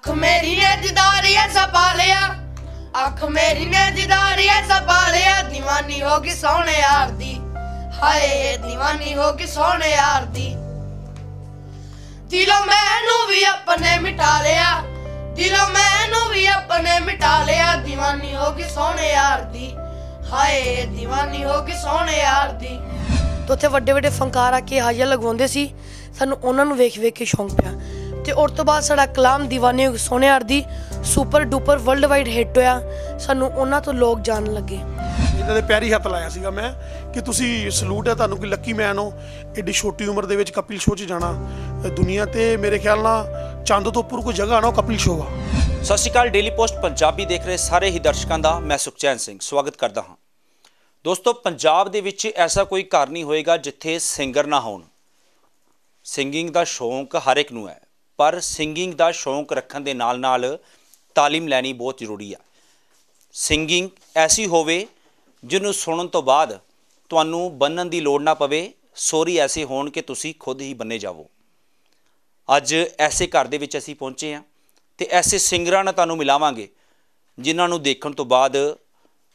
ਅੱਖ ਮੇਰੀ ਨੇ ਜਿਦਾਰੀਆ ਸਪਾਲਿਆ ਅੱਖ ਮੇਰੀ ਨੇ ਜਿਦਾਰੀਆ ਸਪਾਲਿਆ دیਵਾਨੀ ਹੋ ਗਈ ਸੋਹਣੇ ਯਾਰ ਦੀ ਹਾਏ دیਵਾਨੀ ਹੋ ਗਈ ਸੋਹਣੇ ਯਾਰ ਦੀ ਦਿਲੋਂ ਮੈਨੂੰ ਵੀ ਆਪਣੇ ਮਿਟਾ ਲਿਆ ਦਿਲੋਂ ਮੈਨੂੰ ਵੀ ਆਪਣੇ ਮਿਟਾ ਲਿਆ دیਵਾਨੀ ਹੋ ਗਈ ਸੋਹਣੇ ਯਾਰ ਦੀ ਹਾਏ دیਵਾਨੀ ਹੋ ਗਈ ਸੋਹਣੇ ਯਾਰ ਦੀ ਉੱਥੇ ਵੱਡੇ ਵੱਡੇ ਫੰਕਾਰ ਆ ਕੇ ਹਾਜ਼ਰ ਲਗਵਾਉਂਦੇ ਸੀ ਸਾਨੂੰ ਉਹਨਾਂ ਨੂੰ ਵੇਖ ਵੇਖ ਕੇ ਸ਼ੌਂਕ ਪਿਆ ਤੇ ਉਸ ਤੋਂ ਬਾਅਦ ਸਾਡਾ ਕਲਾਮ دیਵਾਨੇ ਸੋਨਿਆਰ ਦੀ super duper world wide hit ਹੋਇਆ ਸਾਨੂੰ ਉਹਨਾਂ ਤੋਂ ਲੋਕ ਜਾਣ ਲੱਗੇ ਇਹਨਾਂ ਦੇ ਪਿਆਰੀ ਹੱਥ ਲਾਇਆ ਸੀਗਾ ਮੈਂ ਕਿ ਤੁਸੀਂ ਸਲੂਟ ਹੈ ਤੁਹਾਨੂੰ ਕਿ ਲੱਕੀ ਮੈਨ ਹੋ ਐਡੀ ਛੋਟੀ ਉਮਰ ਦੇ ਵਿੱਚ ਕਪਿਲ ਸ਼ੋਅ 'ਚ ਜਾਣਾ ਦੁਨੀਆ ਤੇ ਮੇਰੇ ਖਿਆਲ ਨਾਲ ਚੰਦ ਤੋਂ ਉੱਪਰ ਕੋਈ ਜਗ੍ਹਾ ਨਾ ਉਹ ਕਪਿਲ ਸ਼ੋਅ ਆ ਸਤਿ ਸ਼੍ਰੀ ਅਕਾਲ ਡੇਲੀ ਪੋਸਟ ਪੰਜਾਬੀ ਦੇਖ ਰਹੇ ਸਾਰੇ ਹੀ ਦਰਸ਼ਕਾਂ ਦਾ ਮੈਂ ਸੁਖਚੈਨ ਸਿੰਘ ਸਵਾਗਤ ਕਰਦਾ ਹਾਂ ਦੋਸਤੋ ਪੰਜਾਬ ਦੇ ਵਿੱਚ ਐਸਾ ਕੋਈ ਘਰ ਨਹੀਂ ਹੋਏਗਾ ਜਿੱਥੇ ਸਿੰਗਰ ਨਾ ਹੋਣ ਸਿੰਗਿੰਗ ਦਾ ਸ਼ੌਂਕ ਹਰ ਇੱਕ ਨੂੰ ਹੈ ਪਰ ਸਿੰਗਿੰਗ ਦਾ ਸ਼ੌਂਕ ਰੱਖਣ ਦੇ ਨਾਲ ਨਾਲ ਤਾਲੀਮ ਲੈਣੀ ਬਹੁਤ ਜ਼ਰੂਰੀ ਆ ਸਿੰਗਿੰਗ ਐਸੀ ਹੋਵੇ ਜਿਹਨੂੰ ਸੁਣਨ ਤੋਂ ਬਾਅਦ ਤੁਹਾਨੂੰ ਬੰਨਣ ਦੀ ਲੋੜ ਨਾ ਪਵੇ ਸੋਰੀ ਐਸੇ ਹੋਣ ਕਿ ਤੁਸੀਂ ਖੁਦ ਹੀ ਬੰਨੇ ਜਾਵੋ ਅੱਜ ਐਸੇ ਘਰ ਦੇ ਵਿੱਚ ਅਸੀਂ ਪਹੁੰਚੇ ਆ ਤੇ ਐਸੇ ਸਿੰਗਰਾਂ ਨਾਲ ਤੁਹਾਨੂੰ ਮਿਲਾਵਾਂਗੇ ਜਿਨ੍ਹਾਂ ਨੂੰ ਦੇਖਣ ਤੋਂ ਬਾਅਦ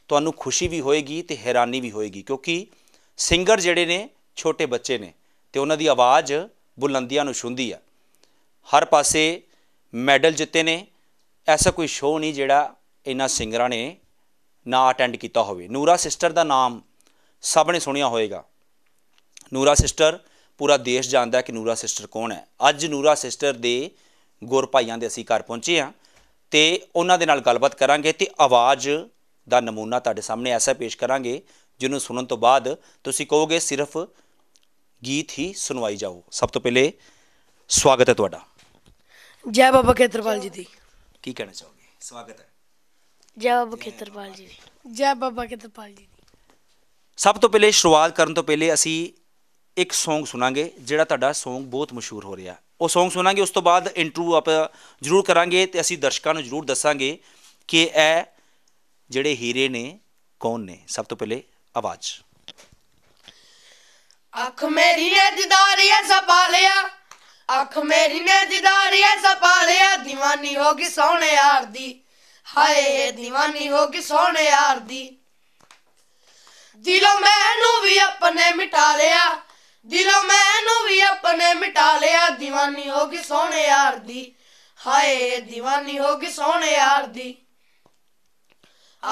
ਤੁਹਾਨੂੰ ਖੁਸ਼ੀ ਵੀ ਹੋਏਗੀ ਤੇ ਹੈਰਾਨੀ ਵੀ ਹੋਏਗੀ ਕਿਉਂਕਿ ਸਿੰਗਰ ਜਿਹੜੇ ਨੇ ਛੋਟੇ ਬੱਚੇ ਨੇ ਤੇ ਉਹਨਾਂ ਦੀ ਆਵਾਜ਼ ਬੁਲੰਦੀਆਂ ਨੂੰ ਛੁੰਦੀ ਆ ਹਰ ਪਾਸੇ ਮੈਡਲ ਜਿੱਤੇ ਨੇ ਐਸਾ ਕੋਈ ਸ਼ੋਅ ਨਹੀਂ ਜਿਹੜਾ ਇਹਨਾਂ ਸਿੰਗਰਾਂ ਨੇ ਨਾ ਅਟੈਂਡ ਕੀਤਾ ਹੋਵੇ ਨੂਰਾ ਸਿਸਟਰ ਦਾ ਨਾਮ ਸਭ ਨੇ ਸੁਣਿਆ ਹੋਵੇਗਾ ਨੂਰਾ ਸਿਸਟਰ ਪੂਰਾ ਦੇਸ਼ ਜਾਣਦਾ ਕਿ ਨੂਰਾ ਸਿਸਟਰ ਕੌਣ ਹੈ ਅੱਜ ਨੂਰਾ ਸਿਸਟਰ ਦੇ ਗੁਰ ਭਾਈਆਂ ਦੇ ਅਸੀਂ ਘਰ ਪਹੁੰਚੇ ਆ ਤੇ ਉਹਨਾਂ ਦੇ ਨਾਲ ਗੱਲਬਾਤ ਕਰਾਂਗੇ ਤੇ ਆਵਾਜ਼ ਦਾ ਨਮੂਨਾ ਤੁਹਾਡੇ ਸਾਹਮਣੇ ਐਸਾ ਪੇਸ਼ ਕਰਾਂਗੇ ਜਿਹਨੂੰ ਸੁਣਨ ਤੋਂ ਬਾਅਦ ਤੁਸੀਂ ਕਹੋਗੇ ਸਿਰਫ ਗੀਤ ਹੀ ਸੁਣਵਾਈ ਜਾਓ ਸਭ ਤੋਂ ਪਹਿਲੇ ਸਵਾਗਤ ਹੈ ਤੁਹਾਡਾ ਜੈ ਬਾਬਾ ਖੇਤਰਪਾਲ ਜੀ ਦੀ ਕੀ ਕਹਿਣਾ ਚਾਹੋਗੇ ਸਵਾਗਤ ਹੈ ਜੈ ਬਾਬਾ ਖੇਤਰਪਾਲ ਜੀ ਦੀ ਜੈ ਬਾਬਾ ਖੇਤਰਪਾਲ ਜੀ ਦੀ ਸਭ ਤੋਂ ਪਹਿਲੇ ਸ਼ੁਰੂਆਤ ਕਰਨ ਤੋਂ ਪਹਿਲੇ ਅਸੀਂ ਇੱਕ Song ਸੁਣਾਂਗੇ ਜਿਹੜਾ ਤੁਹਾਡਾ Song ਬਹੁਤ ਮਸ਼ਹੂਰ ਹੋ ਰਿਹਾ ਉਹ Song ਸੁਣਾਂਗੇ ਉਸ ਤੋਂ ਬਾਅਦ ਇੰਟਰਵਿਊ ਆਪ ਜ਼ਰੂਰ ਕਰਾਂਗੇ ਤੇ ਅਸੀਂ ਦਰਸ਼ਕਾਂ ਨੂੰ ਜ਼ਰੂਰ ਦੱਸਾਂਗੇ ਕਿ ਇਹ ਜਿਹੜੇ ਹੀਰੇ ਨੇ ਕੌਣ ਨੇ ਸਭ ਤੋਂ ਪਹਿਲੇ ਆਵਾਜ਼ ਅੱਖ ਮੇਰੀ ਨੇ ਸਪਾਲਿਆ ਅੱਖ ਮੇਰੀ ਨੇ ਜਿਦਾਰੀਏ ਸਪਾਲਿਆ دیਵਾਨੀ ਹੋ ਗਈ ਸੋਹਣੇ ਯਾਰ ਦੀ ਹਾਏ دیਵਾਨੀ ਹੋ ਗਈ ਸੋਹਣੇ ਯਾਰ ਦੀ ਦਿਲੋਂ ਮੈਨੂੰ ਵੀ ਆਪਣੇ ਮਿਟਾ ਲਿਆ ਦਿਲੋਂ ਮੈਨੂੰ ਵੀ ਆਪਣੇ ਮਿਟਾ ਲਿਆ دیਵਾਨੀ ਹੋ ਗਈ ਸੋਹਣੇ ਯਾਰ ਦੀ ਹਾਏ دیਵਾਨੀ ਹੋ ਗਈ ਸੋਹਣੇ ਯਾਰ ਦੀ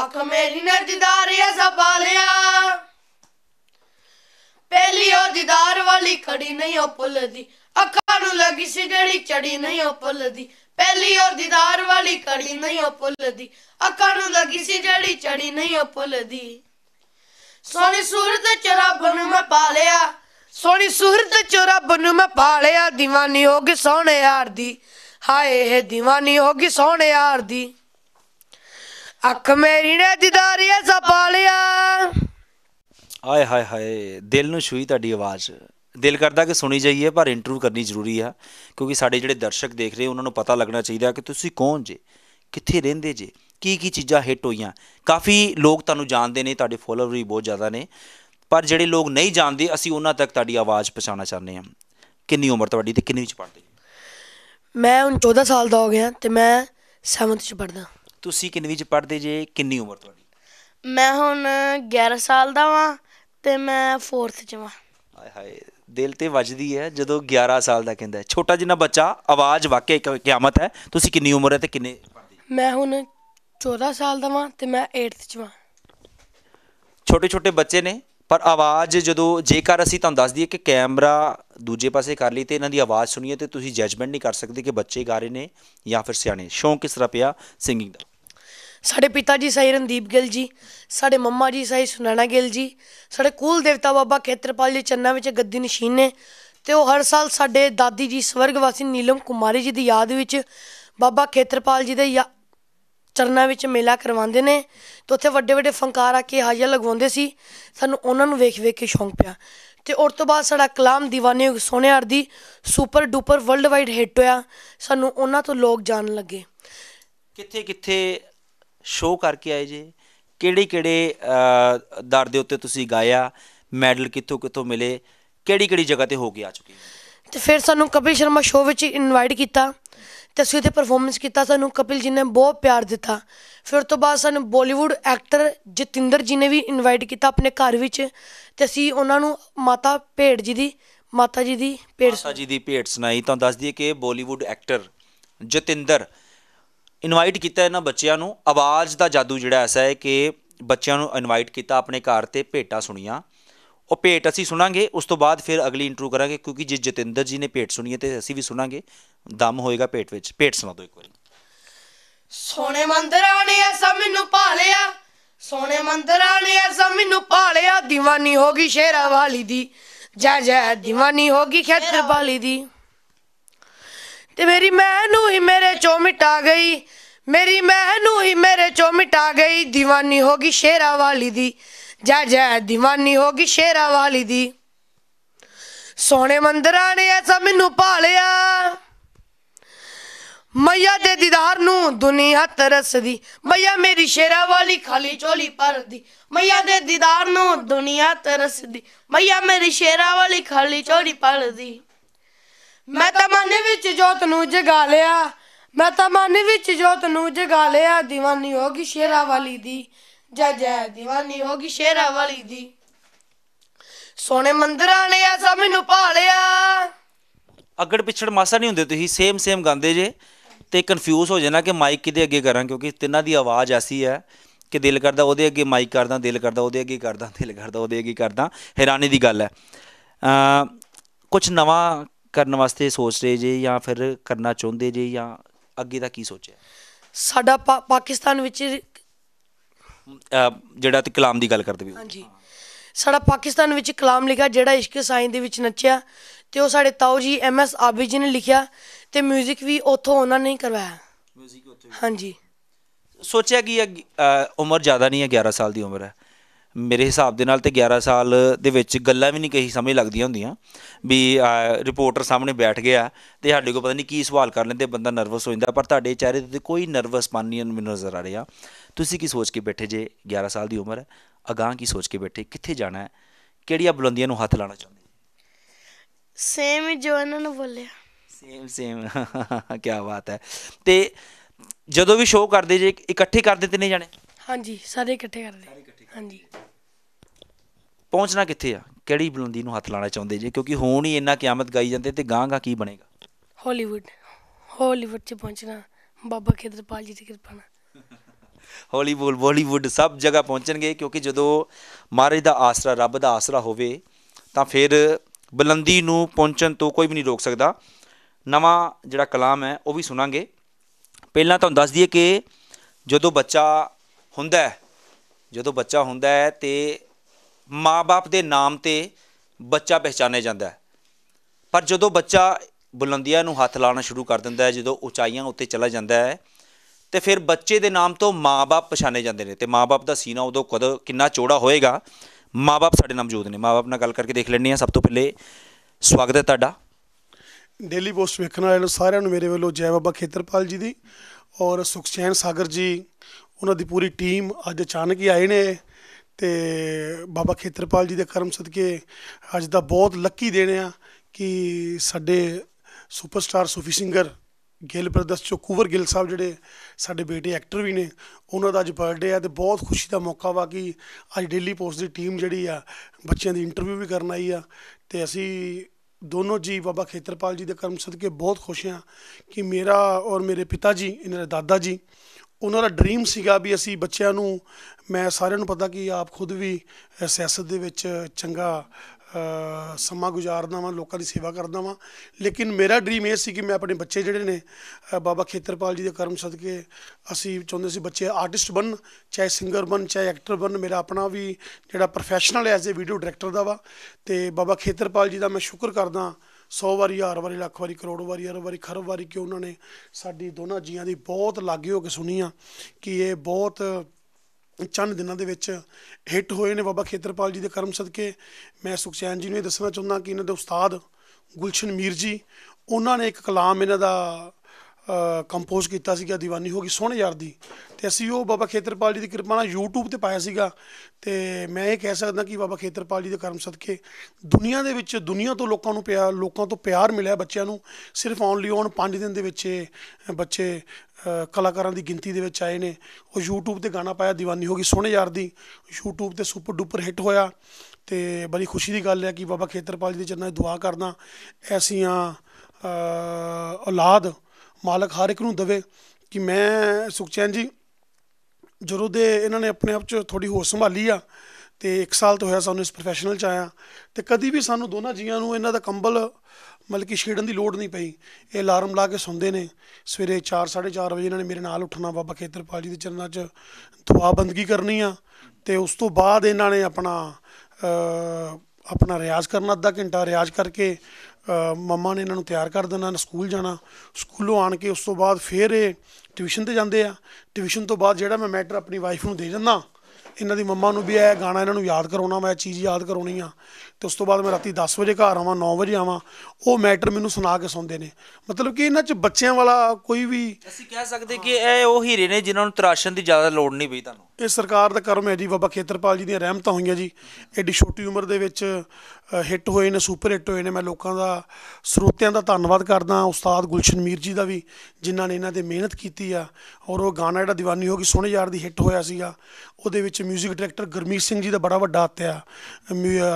ਅੱਖ ਮੇਰੀ ਨੇ ਸਭਾ ਸਪਾਲਿਆ ਪਹਿਲੀ ਉਹ ਦੀਦਾਰ ਵਾਲੀ ਖੜੀ ਨਹੀਂ ਉਹ ਪੁੱਲਦੀ ਨੂੰ ਲੱਗੀ ਸੀ ਜਿਹੜੀ ਚੜੀ ਨਹੀਂ ਉਹ ਪੁੱਲਦੀ ਪਹਿਲੀ ਉਹ ਦੀਦਾਰ ਵਾਲੀ ਕੜੀ ਨਹੀਂ ਉਹ ਪੁੱਲਦੀ ਅੱਖਾਂ ਨੂੰ ਲੱਗੀ ਸੀ ਜਿਹੜੀ ਚੜੀ ਨਹੀਂ ਉਹ ਪੁੱਲਦੀ ਸੋਹਣੀ ਸੂਰਤ ਚ ਰੱਬ ਨੂੰ ਮੈਂ ਪਾ ਲਿਆ ਸੋਹਣੀ ਸੂਰਤ ਚ ਰੱਬ ਨੂੰ ਮੈਂ ਪਾ ਲਿਆ دیਵਾਨੀ ਹੋ ਗਈ ਸੋਹਣੇ ਯਾਰ ਦੀ ਹਾਏ ਇਹ دیਵਾਨੀ ਹੋ ਗਈ ਸੋਹਣੇ ਯਾਰ ਦੀ ਅੱਖ ਮੇਰੀ ਨੇ ਦੀਦਾਰੀਏ ਸਪਾ ਲਿਆ ਆਏ ਹਾਏ ਹਾਏ ਦਿਲ ਨੂੰ ਛੂਈ ਤੁਹਾਡੀ ਆਵਾਜ਼ ਦਿਲ ਕਰਦਾ ਕਿ ਸੁਣੀ ਜਾਈਏ ਪਰ ਇੰਟਰਵਿਊ ਕਰਨੀ ਜ਼ਰੂਰੀ ਆ ਕਿਉਂਕਿ ਸਾਡੇ ਜਿਹੜੇ ਦਰਸ਼ਕ ਦੇਖ ਰਹੇ ਉਹਨਾਂ ਨੂੰ ਪਤਾ ਲੱਗਣਾ ਚਾਹੀਦਾ ਕਿ ਤੁਸੀਂ ਕੌਣ ਜੇ ਕਿੱਥੇ ਰਹਿੰਦੇ ਜੇ ਕੀ ਕੀ ਚੀਜ਼ਾਂ ਹਿੱਟ ਹੋਈਆਂ ਕਾਫੀ ਲੋਕ ਤੁਹਾਨੂੰ ਜਾਣਦੇ ਨੇ ਤੁਹਾਡੇ ਫੋਲੋਅਰ ਵੀ ਬਹੁਤ ਜ਼ਿਆਦਾ ਨੇ ਪਰ ਜਿਹੜੇ ਲੋਕ ਨਹੀਂ ਜਾਣਦੇ ਅਸੀਂ ਉਹਨਾਂ ਤੱਕ ਤੁਹਾਡੀ ਆਵਾਜ਼ ਪਹੁੰਚਾਉਣਾ ਚਾਹੁੰਦੇ ਹਾਂ ਕਿੰਨੀ ਉਮਰ ਤੁਹਾਡੀ ਤੇ ਕਿੰਨੀ ਵਿੱਚ ਪੜ੍ਹਦੇ ਮੈਂ ਹੁਣ 14 ਸਾਲ ਦਾ ਹੋ ਗਿਆ ਤੇ ਮੈਂ 7th ਚ ਪੜਦਾ ਤੁਸੀਂ ਕਿੰਨੀ ਵਿੱਚ ਪੜਦੇ ਜੇ ਕਿੰਨੀ ਉਮਰ ਤੁਹਾਡੀ ਮੈਂ ਹੁਣ 11 ਸਾਲ ਦਾ ਵਾਂ ਤੇ ਮੈਂ 4th ਚ ਵਾਂ ਹਾਏ ਹਾਏ ਦਿਲ ਤੇ ਵੱਜਦੀ ਹੈ ਜਦੋਂ 11 ਸਾਲ ਦਾ ਕਹਿੰਦਾ ਛੋਟਾ ਜਿਹਾ ਬੱਚਾ ਆਵਾਜ਼ ਵਾਕਿਆ ਇੱਕ ਕਿਆਮਤ ਹੈ ਤੁਸੀਂ ਕਿੰਨੀ ਉਮਰ ਹੈ ਤੇ ਕਿੰਨੇ ਮੈਂ ਹੁਣ 14 ਸਾਲ ਦਾ ਵਾਂ ਤੇ ਮੈਂ 8th ਚ ਵਾਂ ਛੋਟੇ ਛੋਟੇ ਬੱਚੇ ਨੇ ਪਰ ਆਵਾਜ਼ ਜਦੋਂ ਜੇਕਰ ਅਸੀਂ ਤੁਹਾਨੂੰ ਦੱਸ ਦਈਏ ਕਿ ਕੈਮਰਾ ਦੂਜੇ ਪਾਸੇ ਕਰ ਲਈ ਤੇ ਇਹਨਾਂ ਦੀ ਆਵਾਜ਼ ਸੁਣੀਏ ਤੇ ਤੁਸੀਂ ਜੱਜਮੈਂਟ ਨਹੀਂ ਕਰ ਸਕਦੇ ਕਿ ਬੱਚੇ ਗਾ ਰਹੇ ਨੇ ਜਾਂ ਫਿਰ ਸਿਆਣੇ ਸ਼ੌਂਕ ਕਿਸ ਤਰ੍ਹਾਂ ਪਿਆ ਸਿੰਗਿੰਗ ਦਾ ਸਾਡੇ ਪਿਤਾ ਜੀ ਸਾਈ ਰਣਦੀਪ ਗਿੱਲ ਜੀ ਸਾਡੇ ਮੰਮਾ ਜੀ ਸਾਈ ਸੁਨਾਣਾ ਗਿੱਲ ਜੀ ਸਾਡੇ ਕੁਲ ਦੇਵਤਾ ਬਾਬਾ ਖੇਤਰਪਾਲ ਜੀ ਚੰਨਾ ਵਿੱਚ ਗੱਦੀ ਨਸ਼ੀਨ ਨੇ ਤੇ ਉਹ ਹਰ ਸਾਲ ਸਾਡੇ ਦਾਦੀ ਜੀ ਸਵਰਗਵਾਸੀ ਨੀਲਮ ਕੁਮਾਰੀ ਜੀ ਦੀ ਯਾਦ ਵਿੱਚ ਬਾਬਾ ਖੇਤਰਪਾਲ ਜੀ ਦੇ ਚਰਨਾਂ ਵਿੱਚ ਮੇਲਾ ਕਰਵਾਉਂਦੇ ਨੇ ਤੇ ਉੱਥੇ ਵੱਡੇ ਵੱਡੇ ਫੰਕਾਰ ਆ ਕੇ ਹਾਜ਼ਰ ਲਗਵਾਉਂਦੇ ਸੀ ਸਾਨੂੰ ਉਹਨਾਂ ਨੂੰ ਵੇਖ ਵੇਖ ਕੇ ਸ਼ੌਂਕ ਪਿਆ ਤੇ ਉਸ ਤੋਂ ਬਾਅਦ ਸਾਡਾ ਕਲਾਮ دیਵਾਨੇ ਸੋਹਣੇ ਸੋਨਿਆਰ ਦੀ super duper world wide hit ਹੋਇਆ ਸਾਨੂੰ ਉਹਨਾਂ ਤੋਂ ਲੋਕ ਜਾਣਨ ਲੱਗੇ ਕਿੱਥੇ ਕਿੱਥੇ ਸ਼ੋਅ ਕਰਕੇ ਆਏ ਜੇ ਕਿਹੜੇ ਕਿਹੜੇ ਦਰ ਦੇ ਉੱਤੇ ਤੁਸੀਂ ਗਾਇਆ ਮੈਡਲ ਕਿੱਥੋਂ ਕਿੱਥੋਂ ਮਿਲੇ ਕਿਹੜੀ ਕਿਹੜੀ ਜਗ੍ਹਾ ਤੇ ਹੋ ਕੇ ਆ ਚੁੱਕੇ ਤੇ ਫਿਰ ਸਾਨੂੰ ਕਪਿਲ ਸ਼ਰਮਾ ਸ਼ੋਅ ਵਿੱਚ ਇਨਵਾਈਟ ਕੀਤਾ ਤੇ ਅਸੀਂ ਉੱਥੇ ਪਰਫਾਰਮੈਂਸ ਕੀਤਾ ਸਾਨੂੰ ਕਪਿਲ ਜੀ ਨੇ ਬਹੁਤ ਪਿਆਰ ਦਿੱਤਾ ਫਿਰ ਤੋਂ ਬਾਅਦ ਸਾਨੂੰ ਬਾਲੀਵੁੱਡ ਐਕਟਰ ਜਤਿੰਦਰ ਜੀ ਨੇ ਵੀ ਇਨਵਾਈਟ ਕੀਤਾ ਆਪਣੇ ਘਰ ਵਿੱਚ ਤੇ ਅਸੀਂ ਉਹਨਾਂ ਨੂੰ ਮਾਤਾ ਭੇਡ ਜੀ ਦੀ ਮਾਤਾ ਜੀ ਦੀ ਭੇਡ ਮਾਤਾ ਜੀ ਦੀ ਭੇਡ ਸੁਣਾਈ ਤਾਂ ਦੱਸ ਦਈਏ ਕਿ ਬਾਲੀਵੁੱਡ ਐਕਟਰ ਜਤਿੰਦਰ ਇਨਵਾਈਟ ਕੀਤਾ ਇਹਨਾਂ ਬੱਚਿਆਂ ਨੂੰ ਆਵਾਜ਼ ਦਾ ਜਾਦੂ ਜਿਹੜਾ ਐਸਾ ਹੈ ਕਿ ਬੱਚਿਆਂ ਨੂੰ ਇਨਵਾਈਟ ਕੀਤਾ ਆਪਣੇ ਘਰ ਤੇ ਭੇਟਾ ਸੁਣੀਆਂ ਉਹ ਭੇਟ ਅਸੀਂ ਸੁਣਾਂਗੇ ਉਸ ਤੋਂ ਬਾਅਦ ਫਿਰ ਅਗਲੀ ਇੰਟਰੋ ਕਰਾਂਗੇ ਕਿਉਂਕਿ ਜੇ ਜਤਿੰਦਰ ਜੀ ਨੇ ਭੇਟ ਸੁਣੀ ਤੇ ਅਸੀਂ ਵੀ ਸੁਣਾਂਗੇ ਦਮ ਹੋਏਗਾ ਭੇਟ ਵਿੱਚ ਭੇਟ ਸੁਣਾ ਦਿਓ ਇੱਕ ਵਾਰੀ ਸੋਨੇ ਮੰਦਰਾਂ ਨੇ ਐਸਾ ਮੈਨੂੰ ਪਾਲਿਆ ਸੋਨੇ ਮੰਦਰਾਂ ਨੇ ਐਸਾ ਮੈਨੂੰ ਪਾਲਿਆ دیਵਾਨੀ ਹੋ ਗਈ ਸ਼ੇਰਾ ਵਾਲੀ ਦੀ ਜੈ ਜੈ دیਵਾਨੀ ਹੋ ਗਈ ਖੇਤਰ ਵਾਲੀ ਦੀ ਤੇ ਮੇਰੀ ਮੈਂ ਨੂੰ ਹੀ ਮੇਰੇ ਚੋਂ ਮਿਟਾ ਗਈ ਮੇਰੀ ਮੈਂ ਨੂੰ ਹੀ ਮੇਰੇ ਚੋਂ ਮਿਟਾ ਗਈ دیਵਾਨੀ ਹੋ ਗਈ ਸ਼ੇਰਾ ਵਾਲੀ ਦੀ ਜਾ ਜਾ دیਵਾਨੀ ਹੋ ਗਈ ਸ਼ੇਰਾ ਵਾਲੀ ਦੀ ਸੋਹਣੇ ਮੰਦਰਾਂ ਨੇ ਐਸਾ ਮੈਨੂੰ ਭਾਲਿਆ ਮਈਆ ਦੇ ਦੀਦਾਰ ਨੂੰ ਦੁਨੀਆ ਤਰਸਦੀ ਮਈਆ ਮੇਰੀ ਸ਼ੇਰਾ ਵਾਲੀ ਖਾਲੀ ਚੋਲੀ ਪਰਦੀ ਮਈਆ ਦੇ ਦੀਦਾਰ ਨੂੰ ਦੁਨੀਆ ਤਰਸਦੀ ਮਈਆ ਮੇਰੀ ਸ਼ੇਰਾ ਵਾਲੀ ਖਾਲੀ ਝੋਲੀ ਪਰਦੀ ਮੈਂ ਤਾਂ ਮਨ ਵਿੱਚ ਜੋਤ ਨੂੰ ਜਗਾ ਲਿਆ ਮੈਂ ਤਾਂ ਮਨ ਵਿੱਚ ਜੋਤ ਨੂੰ ਜਗਾ ਲਿਆ دیਵਾਨੀ ਹੋ ਗਈ ਸ਼ੇਰਾ ਵਾਲੀ ਦੀ ਜੈ ਜੈ دیਵਾਨੀ ਹੋ ਗਈ ਸ਼ੇਰਾ ਵਾਲੀ ਦੀ ਸੋਨੇ ਮੰਦਰਾਂ ਨੇ ਆ ਸਭ ਮੈਨੂੰ ਲਿਆ ਅਗੜ ਪਿਛੜ ਮਾਸਾ ਨਹੀਂ ਹੁੰਦੇ ਤੁਸੀਂ ਸੇਮ ਸੇਮ ਗਾਉਂਦੇ ਜੇ ਤੇ ਕਨਫਿਊਜ਼ ਹੋ ਜਾਣਾ ਕਿ ਮਾਈਕ ਕਿਦੇ ਅੱਗੇ ਕਰਾਂ ਕਿਉਂਕਿ ਤਿੰਨਾਂ ਦੀ ਆਵਾਜ਼ ਐਸੀ ਹੈ ਕਿ ਦਿਲ ਕਰਦਾ ਉਹਦੇ ਅੱਗੇ ਮਾਈਕ ਕਰਦਾ ਦਿਲ ਕਰਦਾ ਉਹਦੇ ਅੱਗੇ ਕਰਦਾ ਦਿਲ ਕਰਦਾ ਉਹਦੇ ਅੱਗੇ ਕਰਦਾ ਹੈਰਾਨੀ ਦੀ ਗੱਲ ਹੈ ਕੁਝ ਨਵਾਂ ਕਰਨ ਵਾਸਤੇ ਸੋਚ ਰਹੇ ਜੇ ਜਾਂ ਫਿਰ ਕਰਨਾ ਚਾਹੁੰਦੇ ਜੇ ਜਾਂ ਅੱਗੇ ਦਾ ਕੀ ਸੋਚਿਆ ਸਾਡਾ ਪਾਕਿਸਤਾਨ ਵਿੱਚ ਜਿਹੜਾ ਤੇ ਕਲਾਮ ਦੀ ਗੱਲ ਕਰਦੇ ਵੀ ਹਾਂਜੀ ਸਾਡਾ ਪਾਕਿਸਤਾਨ ਵਿੱਚ ਕਲਾਮ ਲਿਖਿਆ ਜਿਹੜਾ ਇਸ਼ਕ ਸਾਈਂ ਦੇ ਵਿੱਚ ਨੱਚਿਆ ਤੇ ਉਹ ਸਾਡੇ ਤਾਉ ਜੀ ਐਮ ਐਸ ਆਬੀ ਜੀ ਨੇ ਲਿਖਿਆ ਤੇ 뮤직 ਵੀ ਉੱਥੋਂ ਉਹਨਾਂ ਨੇ ਕਰਵਾਇਆ 뮤직 ਉੱਥੋਂ ਹਾਂਜੀ ਸੋਚਿਆ ਕਿ ਉਮਰ ਜ਼ਿਆਦਾ ਨਹੀਂ ਹੈ 11 ਸਾਲ ਦੀ ਉਮਰ ਹੈ ਮੇਰੇ ਹਿਸਾਬ ਦੇ ਨਾਲ ਤੇ 11 ਸਾਲ ਦੇ ਵਿੱਚ ਗੱਲਾਂ ਵੀ ਨਹੀਂ ਕਹੀ ਸਮਝ ਲੱਗਦੀਆਂ ਹੁੰਦੀਆਂ ਵੀ ਰਿਪੋਰਟਰ ਸਾਹਮਣੇ ਬੈਠ ਗਿਆ ਤੇ ਸਾਡੇ ਕੋਲ ਪਤਾ ਨਹੀਂ ਕੀ ਸਵਾਲ ਕਰ ਲੈਂਦੇ ਬੰਦਾ ਨਰਵਸ ਹੋ ਜਾਂਦਾ ਪਰ ਤੁਹਾਡੇ ਚਿਹਰੇ ਤੇ ਕੋਈ ਨਰਵਸਪਨ ਨਹੀਂ ਨਜ਼ਰ ਆ ਰਿਹਾ ਤੁਸੀਂ ਕੀ ਸੋਚ ਕੇ ਬੈਠੇ ਜੇ 11 ਸਾਲ ਦੀ ਉਮਰ ਹੈ ਅਗਾਹ ਕੀ ਸੋਚ ਕੇ ਬੈਠੇ ਕਿੱਥੇ ਜਾਣਾ ਹੈ ਕਿਹੜੀਆਂ ਬੁਲੰਦੀਆਂ ਨੂੰ ਹੱਥ ਲਾਣਾ ਚਾਹੁੰਦੇ ਸੇਮ ਜੋ ਇਹਨਾਂ ਨੇ ਬੋਲਿਆ ਸੇਮ ਸੇਮ ਕੀ ਬਾਤ ਹੈ ਤੇ ਜਦੋਂ ਵੀ ਸ਼ੋਅ ਕਰਦੇ ਜੇ ਇਕੱਠੇ ਕਰ ਦਿੰਦੇ ਨੇ ਜਾਣੇ ਹਾਂਜੀ ਸਾਰੇ ਇਕੱਠੇ ਕਰਦੇ ਹਾਂਜੀ ਪਹੁੰਚਣਾ ਕਿੱਥੇ ਆ ਕਿਹੜੀ ਬਲੁੰਦੀ ਨੂੰ ਹੱਥ ਲਾਣਾ ਚਾਹੁੰਦੇ ਜੇ ਕਿਉਂਕਿ ਹੁਣ ਹੀ ਇੰਨਾ ਕਿਆਮਤ ਗਾਈ ਜਾਂਦੇ ਤੇ ਗਾਂਗਾ ਕੀ ਬਣੇਗਾ ਹਾਲੀਵੁੱਡ ਹਾਲੀਵੁੱਡ 'ਚ ਪਹੁੰਚਣਾ ਬਾਬਾ ਖੇਦਰਪਾਲ ਜੀ ਦੀ ਕਿਰਪਾ ਨਾਲ ਹਾਲੀਵੁੱਡ ਬਾਲੀਵੁੱਡ ਸਭ ਜਗ੍ਹਾ ਪਹੁੰਚਣਗੇ ਕਿਉਂਕਿ ਜਦੋਂ ਮਹਾਰਾਜ ਦਾ ਆਸਰਾ ਰੱਬ ਦਾ ਆਸਰਾ ਹੋਵੇ ਤਾਂ ਫਿਰ ਬਲੰਦੀ ਨੂੰ ਪਹੁੰਚਣ ਤੋਂ ਕੋਈ ਵੀ ਨਹੀਂ ਰੋਕ ਸਕਦਾ ਨਵਾਂ ਜਿਹੜਾ ਕਲਾਮ ਹੈ ਉਹ ਵੀ ਸੁਣਾਂਗੇ ਪਹਿਲਾਂ ਤੁਹਾਨੂੰ ਦੱਸ ਦਈਏ ਕਿ ਜਦੋਂ ਬੱਚਾ ਹੁੰਦਾ ਹੈ ਜਦੋਂ ਬੱਚਾ ਹੁੰਦਾ ਹੈ ਤੇ ਮਾਪੇ ਦੇ ਨਾਮ ਤੇ ਬੱਚਾ ਪਹਿਚਾਨਿਆ ਜਾਂਦਾ ਹੈ ਪਰ ਜਦੋਂ ਬੱਚਾ ਬੁਲੰਦੀਆਂ ਨੂੰ ਹੱਥ ਲਾਣਾ ਸ਼ੁਰੂ ਕਰ ਦਿੰਦਾ ਹੈ ਜਦੋਂ ਉਚਾਈਆਂ ਉੱਤੇ ਚਲਾ ਜਾਂਦਾ ਹੈ ਤੇ ਫਿਰ ਬੱਚੇ ਦੇ ਨਾਮ ਤੋਂ ਮਾਪੇ ਪਛਾਣੇ ਜਾਂਦੇ ਨੇ ਤੇ ਮਾਪੇ ਦਾ ਸੀਨਾ ਉਦੋਂ ਕਦੋਂ ਕਿੰਨਾ ਚੋੜਾ ਹੋਏਗਾ ਮਾਪੇ ਸਾਡੇ ਨਾਲ ਮੌਜੂਦ ਨੇ ਮਾਪੇ ਨਾਲ ਗੱਲ ਕਰਕੇ ਦੇਖ ਲੈਣੀ ਆ ਸਭ ਤੋਂ ਪਹਿਲੇ ਸਵਾਗਤ ਹੈ ਤੁਹਾਡਾ ਡੇਲੀ ਪੋਸਟ ਵੇਖਣ ਵਾਲਿਆਂ ਨੂੰ ਸਾਰਿਆਂ ਨੂੰ ਮੇਰੇ ਵੱਲੋਂ ਜੈ ਬਾਬਾ ਖੇਤਰਪਾਲ ਜੀ ਦੀ ਔਰ ਸੁਖਚੈਨ ਸਾਗਰ ਜੀ ਉਹਨਾਂ ਦੀ ਪੂਰੀ ਟੀਮ ਅੱਜ ਅਚਾਨਕ ਹੀ ਆਏ ਨੇ ਤੇ ਬਾਬਾ ਖੇਤਰਪਾਲ ਜੀ ਦੇ ਕਰਮ ਸਦਕੇ ਅੱਜ ਦਾ ਬਹੁਤ ਲੱਕੀ ਦਿਨ ਆ ਕਿ ਸਾਡੇ ਸੁਪਰਸਟਾਰ ਸੂਫੀ ਸਿੰਗਰ ਗਿੱਲ ਬਰਦਸ ਚੋਕੂਵਰ ਗਿੱਲ ਸਾਹਿਬ ਜਿਹੜੇ ਸਾਡੇ ਬੇਟੇ ਐਕਟਰ ਵੀ ਨੇ ਉਹਨਾਂ ਦਾ ਅੱਜ ਬਰਥਡੇ ਆ ਤੇ ਬਹੁਤ ਖੁਸ਼ੀ ਦਾ ਮੌਕਾ ਵਾ ਕਿ ਅੱਜ ਡੇਲੀ ਪੋਸਟ ਦੀ ਟੀਮ ਜਿਹੜੀ ਆ ਬੱਚਿਆਂ ਦੀ ਇੰਟਰਵਿਊ ਵੀ ਕਰਨ ਆਈ ਆ ਤੇ ਅਸੀਂ ਦੋਨੋਂ ਜੀ ਬਾਬਾ ਖੇਤਰਪਾਲ ਜੀ ਦੇ ਕਰਮ ਸਦਕੇ ਬਹੁਤ ਖੁਸ਼ ਹਾਂ ਕਿ ਮੇਰਾ ਔਰ ਮੇਰੇ ਪਿਤਾ ਜੀ ਇਹਨਾਂ ਦੇ ਦਾਦਾ ਜੀ ਉਹਨਾਂ ਦਾ ਡ੍ਰੀਮ ਸੀਗਾ ਵੀ ਅਸੀਂ ਬੱਚਿਆਂ ਨੂੰ ਮੈਂ ਸਾਰਿਆਂ ਨੂੰ ਪਤਾ ਕਿ ਆਪ ਖੁਦ ਵੀ ਸਿਆਸਤ ਦੇ ਵਿੱਚ ਚੰਗਾ ਸਮਾਂ ਗੁਜ਼ਾਰਦਾ ਵਾਂ ਲੋਕਾਂ ਦੀ ਸੇਵਾ ਕਰਦਾ ਵਾਂ ਲੇਕਿਨ ਮੇਰਾ ਡ੍ਰੀਮ ਇਹ ਸੀ ਕਿ ਮੈਂ ਆਪਣੇ ਬੱਚੇ ਜਿਹੜੇ ਨੇ ਬਾਬਾ ਖੇਤਰਪਾਲ ਜੀ ਦੇ ਕਰਮ ਸਦਕੇ ਅਸੀਂ ਚਾਹੁੰਦੇ ਸੀ ਬੱਚੇ ਆਰਟਿਸਟ ਬਣਨ ਚਾਹੇ ਸਿੰਗਰ ਬਣ ਚਾਹੇ ਐਕਟਰ ਬਣ ਮੇਰਾ ਆਪਣਾ ਵੀ ਜਿਹੜਾ professional as a video director ਦਾ ਵਾ ਤੇ ਬਾਬਾ ਖੇਤਰਪਾਲ ਜੀ ਦਾ ਮੈਂ ਸ਼ੁਕਰ ਕਰਦਾ 100 ਵਾਰੀ 1000 ਵਾਰੀ ਲੱਖ ਵਾਰੀ ਕਰੋੜ ਵਾਰੀ ਅਰਬ ਵਾਰੀ ਖਰਬ ਵਾਰੀ ਕਿ ਉਹਨਾਂ ਨੇ ਸਾਡੀ ਦੋਨਾਂ ਜੀਆਂ ਦੀ ਬਹੁਤ ਲਾਗੇ ਹੋ ਕੇ ਸੁਣੀਆਂ ਕਿ ਇਹ ਬਹੁਤ ਚੰਨ ਦਿਨਾਂ ਦੇ ਵਿੱਚ ਹਿੱਟ ਹੋਏ ਨੇ ਬਾਬਾ ਖੇਤਰਪਾਲ ਜੀ ਦੇ ਕਰਮ ਸਦਕੇ ਮੈਂ ਸੁਖਚੈਨ ਜੀ ਨੂੰ ਇਹ ਦੱਸਣਾ ਚਾਹੁੰਦਾ ਕਿ ਇਹਨਾਂ ਦੇ ਉਸਤਾਦ ਗੁਲਸ਼ਨ ਮੀਰ ਜੀ ਉਹਨਾਂ ਨੇ ਇੱਕ ਕਲਾਮ ਇਹਨਾਂ ਦਾ ਕੰਪੋਜ਼ ਕੀਤਾ ਸੀਗਾ دیਵਾਨੀ ਹੋ ਗਈ ਸੋਹਣੇ ਯਾਰ ਦੀ ਤੇ ਅਸੀਂ ਉਹ ਬਾਬਾ ਖੇਤਰਪਾਲ ਜੀ ਦੀ ਕਿਰਪਾ ਨਾਲ YouTube ਤੇ ਪਾਇਆ ਸੀਗਾ ਤੇ ਮੈਂ ਇਹ ਕਹਿ ਸਕਦਾ ਕਿ ਬਾਬਾ ਖੇਤਰਪਾਲ ਜੀ ਦੇ ਕਰਮ ਸਦਕੇ ਦੁਨੀਆ ਦੇ ਵਿੱਚ ਦੁਨੀਆ ਤੋਂ ਲੋਕਾਂ ਨੂੰ ਪਿਆਰ ਲੋਕਾਂ ਤੋਂ ਪਿਆਰ ਮਿਲਿਆ ਬੱਚਿਆਂ ਨੂੰ ਸਿਰਫ ਓਨਲੀ ਔਨ 5 ਦਿਨ ਦੇ ਵਿੱਚ ਬੱਚੇ ਕਲਾਕਾਰਾਂ ਦੀ ਗਿਣਤੀ ਦੇ ਵਿੱਚ ਆਏ ਨੇ ਉਹ YouTube ਤੇ ਗਾਣਾ ਪਾਇਆ دیਵਾਨੀ ਹੋ ਗਈ ਸੋਹਣੇ ਯਾਰ ਦੀ YouTube ਤੇ ਸੁਪਰ ਡੂਪਰ ਹਿੱਟ ਹੋਇਆ ਤੇ ਬੜੀ ਖੁਸ਼ੀ ਦੀ ਗੱਲ ਹੈ ਕਿ ਬਾਬਾ ਖੇਤਰਪਾਲ ਜੀ ਦੇ ਚਰਨਾਂ 'ਚ ਦੁਆ ਕਰਦਾ ਐਸੀਆਂ ਔਲਾਦ ਮਾਲਕ ਹਰ ਇੱਕ ਨੂੰ ਦਵੇ ਕਿ ਮੈਂ ਸੁਖਚੈਨ ਜੀ ਜਦੋਂ ਦੇ ਇਹਨਾਂ ਨੇ ਆਪਣੇ ਆਪ 'ਚ ਥੋੜੀ ਹੋਸ਼ ਸੰਭਾਲੀ ਆ ਤੇ 1 ਸਾਲ ਤੋਂ ਹੋਇਆ ਸਾਨੂੰ ਇਸ ਪ੍ਰੋਫੈਸ਼ਨਲ 'ਚ ਆਇਆ ਤੇ ਕਦੀ ਵੀ ਸਾਨੂੰ ਦੋਨਾਂ ਜੀਆਂ ਨੂੰ ਇਹਨਾਂ ਦਾ ਕੰਬਲ ਮਤਲਬ ਕਿ ਛੇੜਨ ਦੀ ਲੋੜ ਨਹੀਂ ਪਈ ਇਹ ਅਲਾਰਮ ਲਾ ਕੇ ਸੌਂਦੇ ਨੇ ਸਵੇਰੇ 4 4:30 ਵਜੇ ਇਹਨਾਂ ਨੇ ਮੇਰੇ ਨਾਲ ਉੱਠਣਾ ਬਾਬਾ ਖੇਤਰਪਾਲ ਜੀ ਦੇ ਚਰਨਾਂ 'ਚ ਦੁਆ ਬੰਦਗੀ ਕਰਨੀ ਆ ਤੇ ਉਸ ਤੋਂ ਬਾਅਦ ਇਹਨਾਂ ਨੇ ਆਪਣਾ ਆਪਣਾ ਰਿਆਜ਼ ਕਰਨਾ ਅੱਧਾ ਘੰਟਾ ਰਿਆਜ਼ ਕਰਕੇ ਮੰਮਾ ਨੇ ਇਹਨਾਂ ਨੂੰ ਤਿਆਰ ਕਰ ਦੇਣਾ ਸਕੂਲ ਜਾਣਾ ਸਕੂਲੋਂ ਆਣ ਕੇ ਉਸ ਤੋਂ ਬਾਅਦ ਫੇਰ ਇਹ ਟਿਊਸ਼ਨ ਤੇ ਜਾਂਦੇ ਆ ਟਿਊਸ਼ਨ ਤੋਂ ਬਾਅਦ ਜਿਹੜਾ ਮੈਂ ਮੈਟਰ ਆਪਣੀ ਵਾਈਫ ਨੂੰ ਦੇ ਦਿੰਦਾ ਇਹਨਾਂ ਦੀ ਮੰਮਾ ਨੂੰ ਵੀ ਇਹ ਗਾਣਾ ਇਹਨਾਂ ਨੂੰ ਯਾਦ ਕਰਾਉਣਾ ਮੈਂ ਚੀਜ਼ ਯਾਦ ਕਰਾਉਣੀ ਆ ਤੇ ਉਸ ਤੋਂ ਬਾਅਦ ਮੈਂ ਰਾਤੀ 10 ਵਜੇ ਘਰ ਆਵਾਂ 9 ਵਜੇ ਆਵਾਂ ਉਹ ਮੈਟਰ ਮੈਨੂੰ ਸੁਣਾ ਕੇ ਸੌਂਦੇ ਨੇ ਮਤਲਬ ਕਿ ਇਹਨਾਂ 'ਚ ਬੱਚਿਆਂ ਵਾਲਾ ਕੋਈ ਵੀ ਅਸੀਂ ਕਹਿ ਸਕਦੇ ਕਿ ਇਹ ਉਹ ਹੀਰੇ ਨੇ ਜਿਨ੍ਹਾਂ ਨੂੰ ਤਰਾਸ਼ਣ ਦੀ ਜ਼ਿਆਦਾ ਲੋੜ ਨਹੀਂ ਪਈ ਤੁਹਾਨੂੰ ਇਹ ਸਰਕਾਰ ਦਾ ਕਰਮ ਹੈ ਜੀ ਬਾਬਾ ਖੇਤਰਪਾਲ ਜੀ ਦੀਆਂ ਰਹਿਮਤਾਂ ਹੋਈਆਂ ਜੀ ਐਡੀ ਛੋਟੀ ਉਮਰ ਦੇ ਵਿੱਚ ਹਿੱਟ ਹੋਏ ਨੇ ਸੁਪਰ ਹਿੱਟ ਹੋਏ ਨੇ ਮੈਂ ਲੋਕਾਂ ਦਾ ਸਰੋਤਿਆਂ ਦਾ ਧੰਨਵਾਦ ਕਰਦਾ ਉਸਤਾਦ ਗੁਲਸ਼ਨ ਮੀਰ ਜੀ ਦਾ ਵੀ ਜਿਨ੍ਹਾਂ ਨੇ ਇਹਨਾਂ ਤੇ ਮਿਹਨਤ ਕੀਤੀ ਆ ਔਰ ਉਹ ਗਾਣਾ ਜਿਹੜਾ دیਵਾਨੀ ਹੋ ਗਈ ਸੋਹਣੇ ਯਾਰ ਦੀ ਹਿੱਟ ਹੋਇਆ ਸੀਗਾ ਉਹਦੇ ਵਿੱਚ 뮤직 ਡਾਇਰੈਕਟਰ ਗਰਮੀਤ ਸਿੰਘ ਜੀ ਦਾ ਬੜਾ ਵੱਡਾ ਹੱਥ ਆ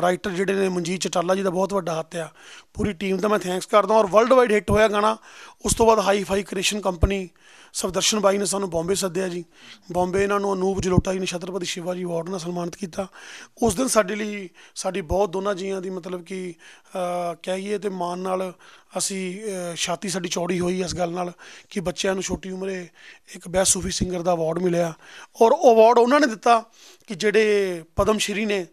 ਰਾਈਟਰ ਜਿਹੜੇ ਨੇ ਮਨਜੀਤ ਚਟਾਲਾ ਜੀ ਦਾ ਬਹੁਤ ਵੱਡਾ ਹੱਥ ਆ ਪੂਰੀ ਟੀਮ ਦਾ ਮੈਂ ਥੈਂਕਸ ਕਰਦਾ ਔਰ ਵਰਲਡ ਵਾਈਡ ਹਿੱਟ ਹੋਇਆ ਗਾਣਾ ਉਸ ਤੋਂ ਬਾਅਦ ਹਾਈ ਫਾਈ ਕ੍ਰੀਏਸ਼ਨ ਕੰਪਨੀ ਸਵਦਰਸ਼ਨ ਬਾਈ ਨੇ ਸਾਨੂੰ ਬੰਬੇ ਸੱਦਿਆ ਜੀ ਬੰਬੇ ਇਹਨਾਂ ਨੂੰ ਅਨੂਪ ਜਲੋਟਾ ਜੀ ਨੇ ਛਤਰਪਤੀ ਸ਼ਿਵਾਜੀ ਅਵਾਰਡ ਨਾਲ ਸਨਮਾਨਿਤ ਕੀਤਾ ਉਸ ਦਿਨ ਸਾਡੇ ਲਈ ਸਾਡੀ ਬਹੁਤ ਦੋਨਾਂ ਜੀਆਂ ਦੀ ਮਤਲਬ ਕਿ ਕਹੀਏ ਤੇ ਮਾਨ ਨਾਲ ਅਸੀਂ ਛਾਤੀ ਸਾਡੀ ਚੌੜੀ ਹੋਈ ਇਸ ਗੱਲ ਨਾਲ ਕਿ ਬੱਚਿਆਂ ਨੂੰ ਛੋਟੀ ਉਮਰੇ ਇੱਕ ਬੈਸ ਸੂਫੀ ਸਿੰਗਰ ਦਾ ਅਵਾਰਡ ਮਿਲਿਆ ਔਰ ਉਹ ਅਵਾਰਡ ਉਹਨਾਂ ਨੇ ਦਿੱਤਾ ਕਿ ਜਿਹੜੇ ਪਦਮ ਸ਼੍ਰੀ ਨੇ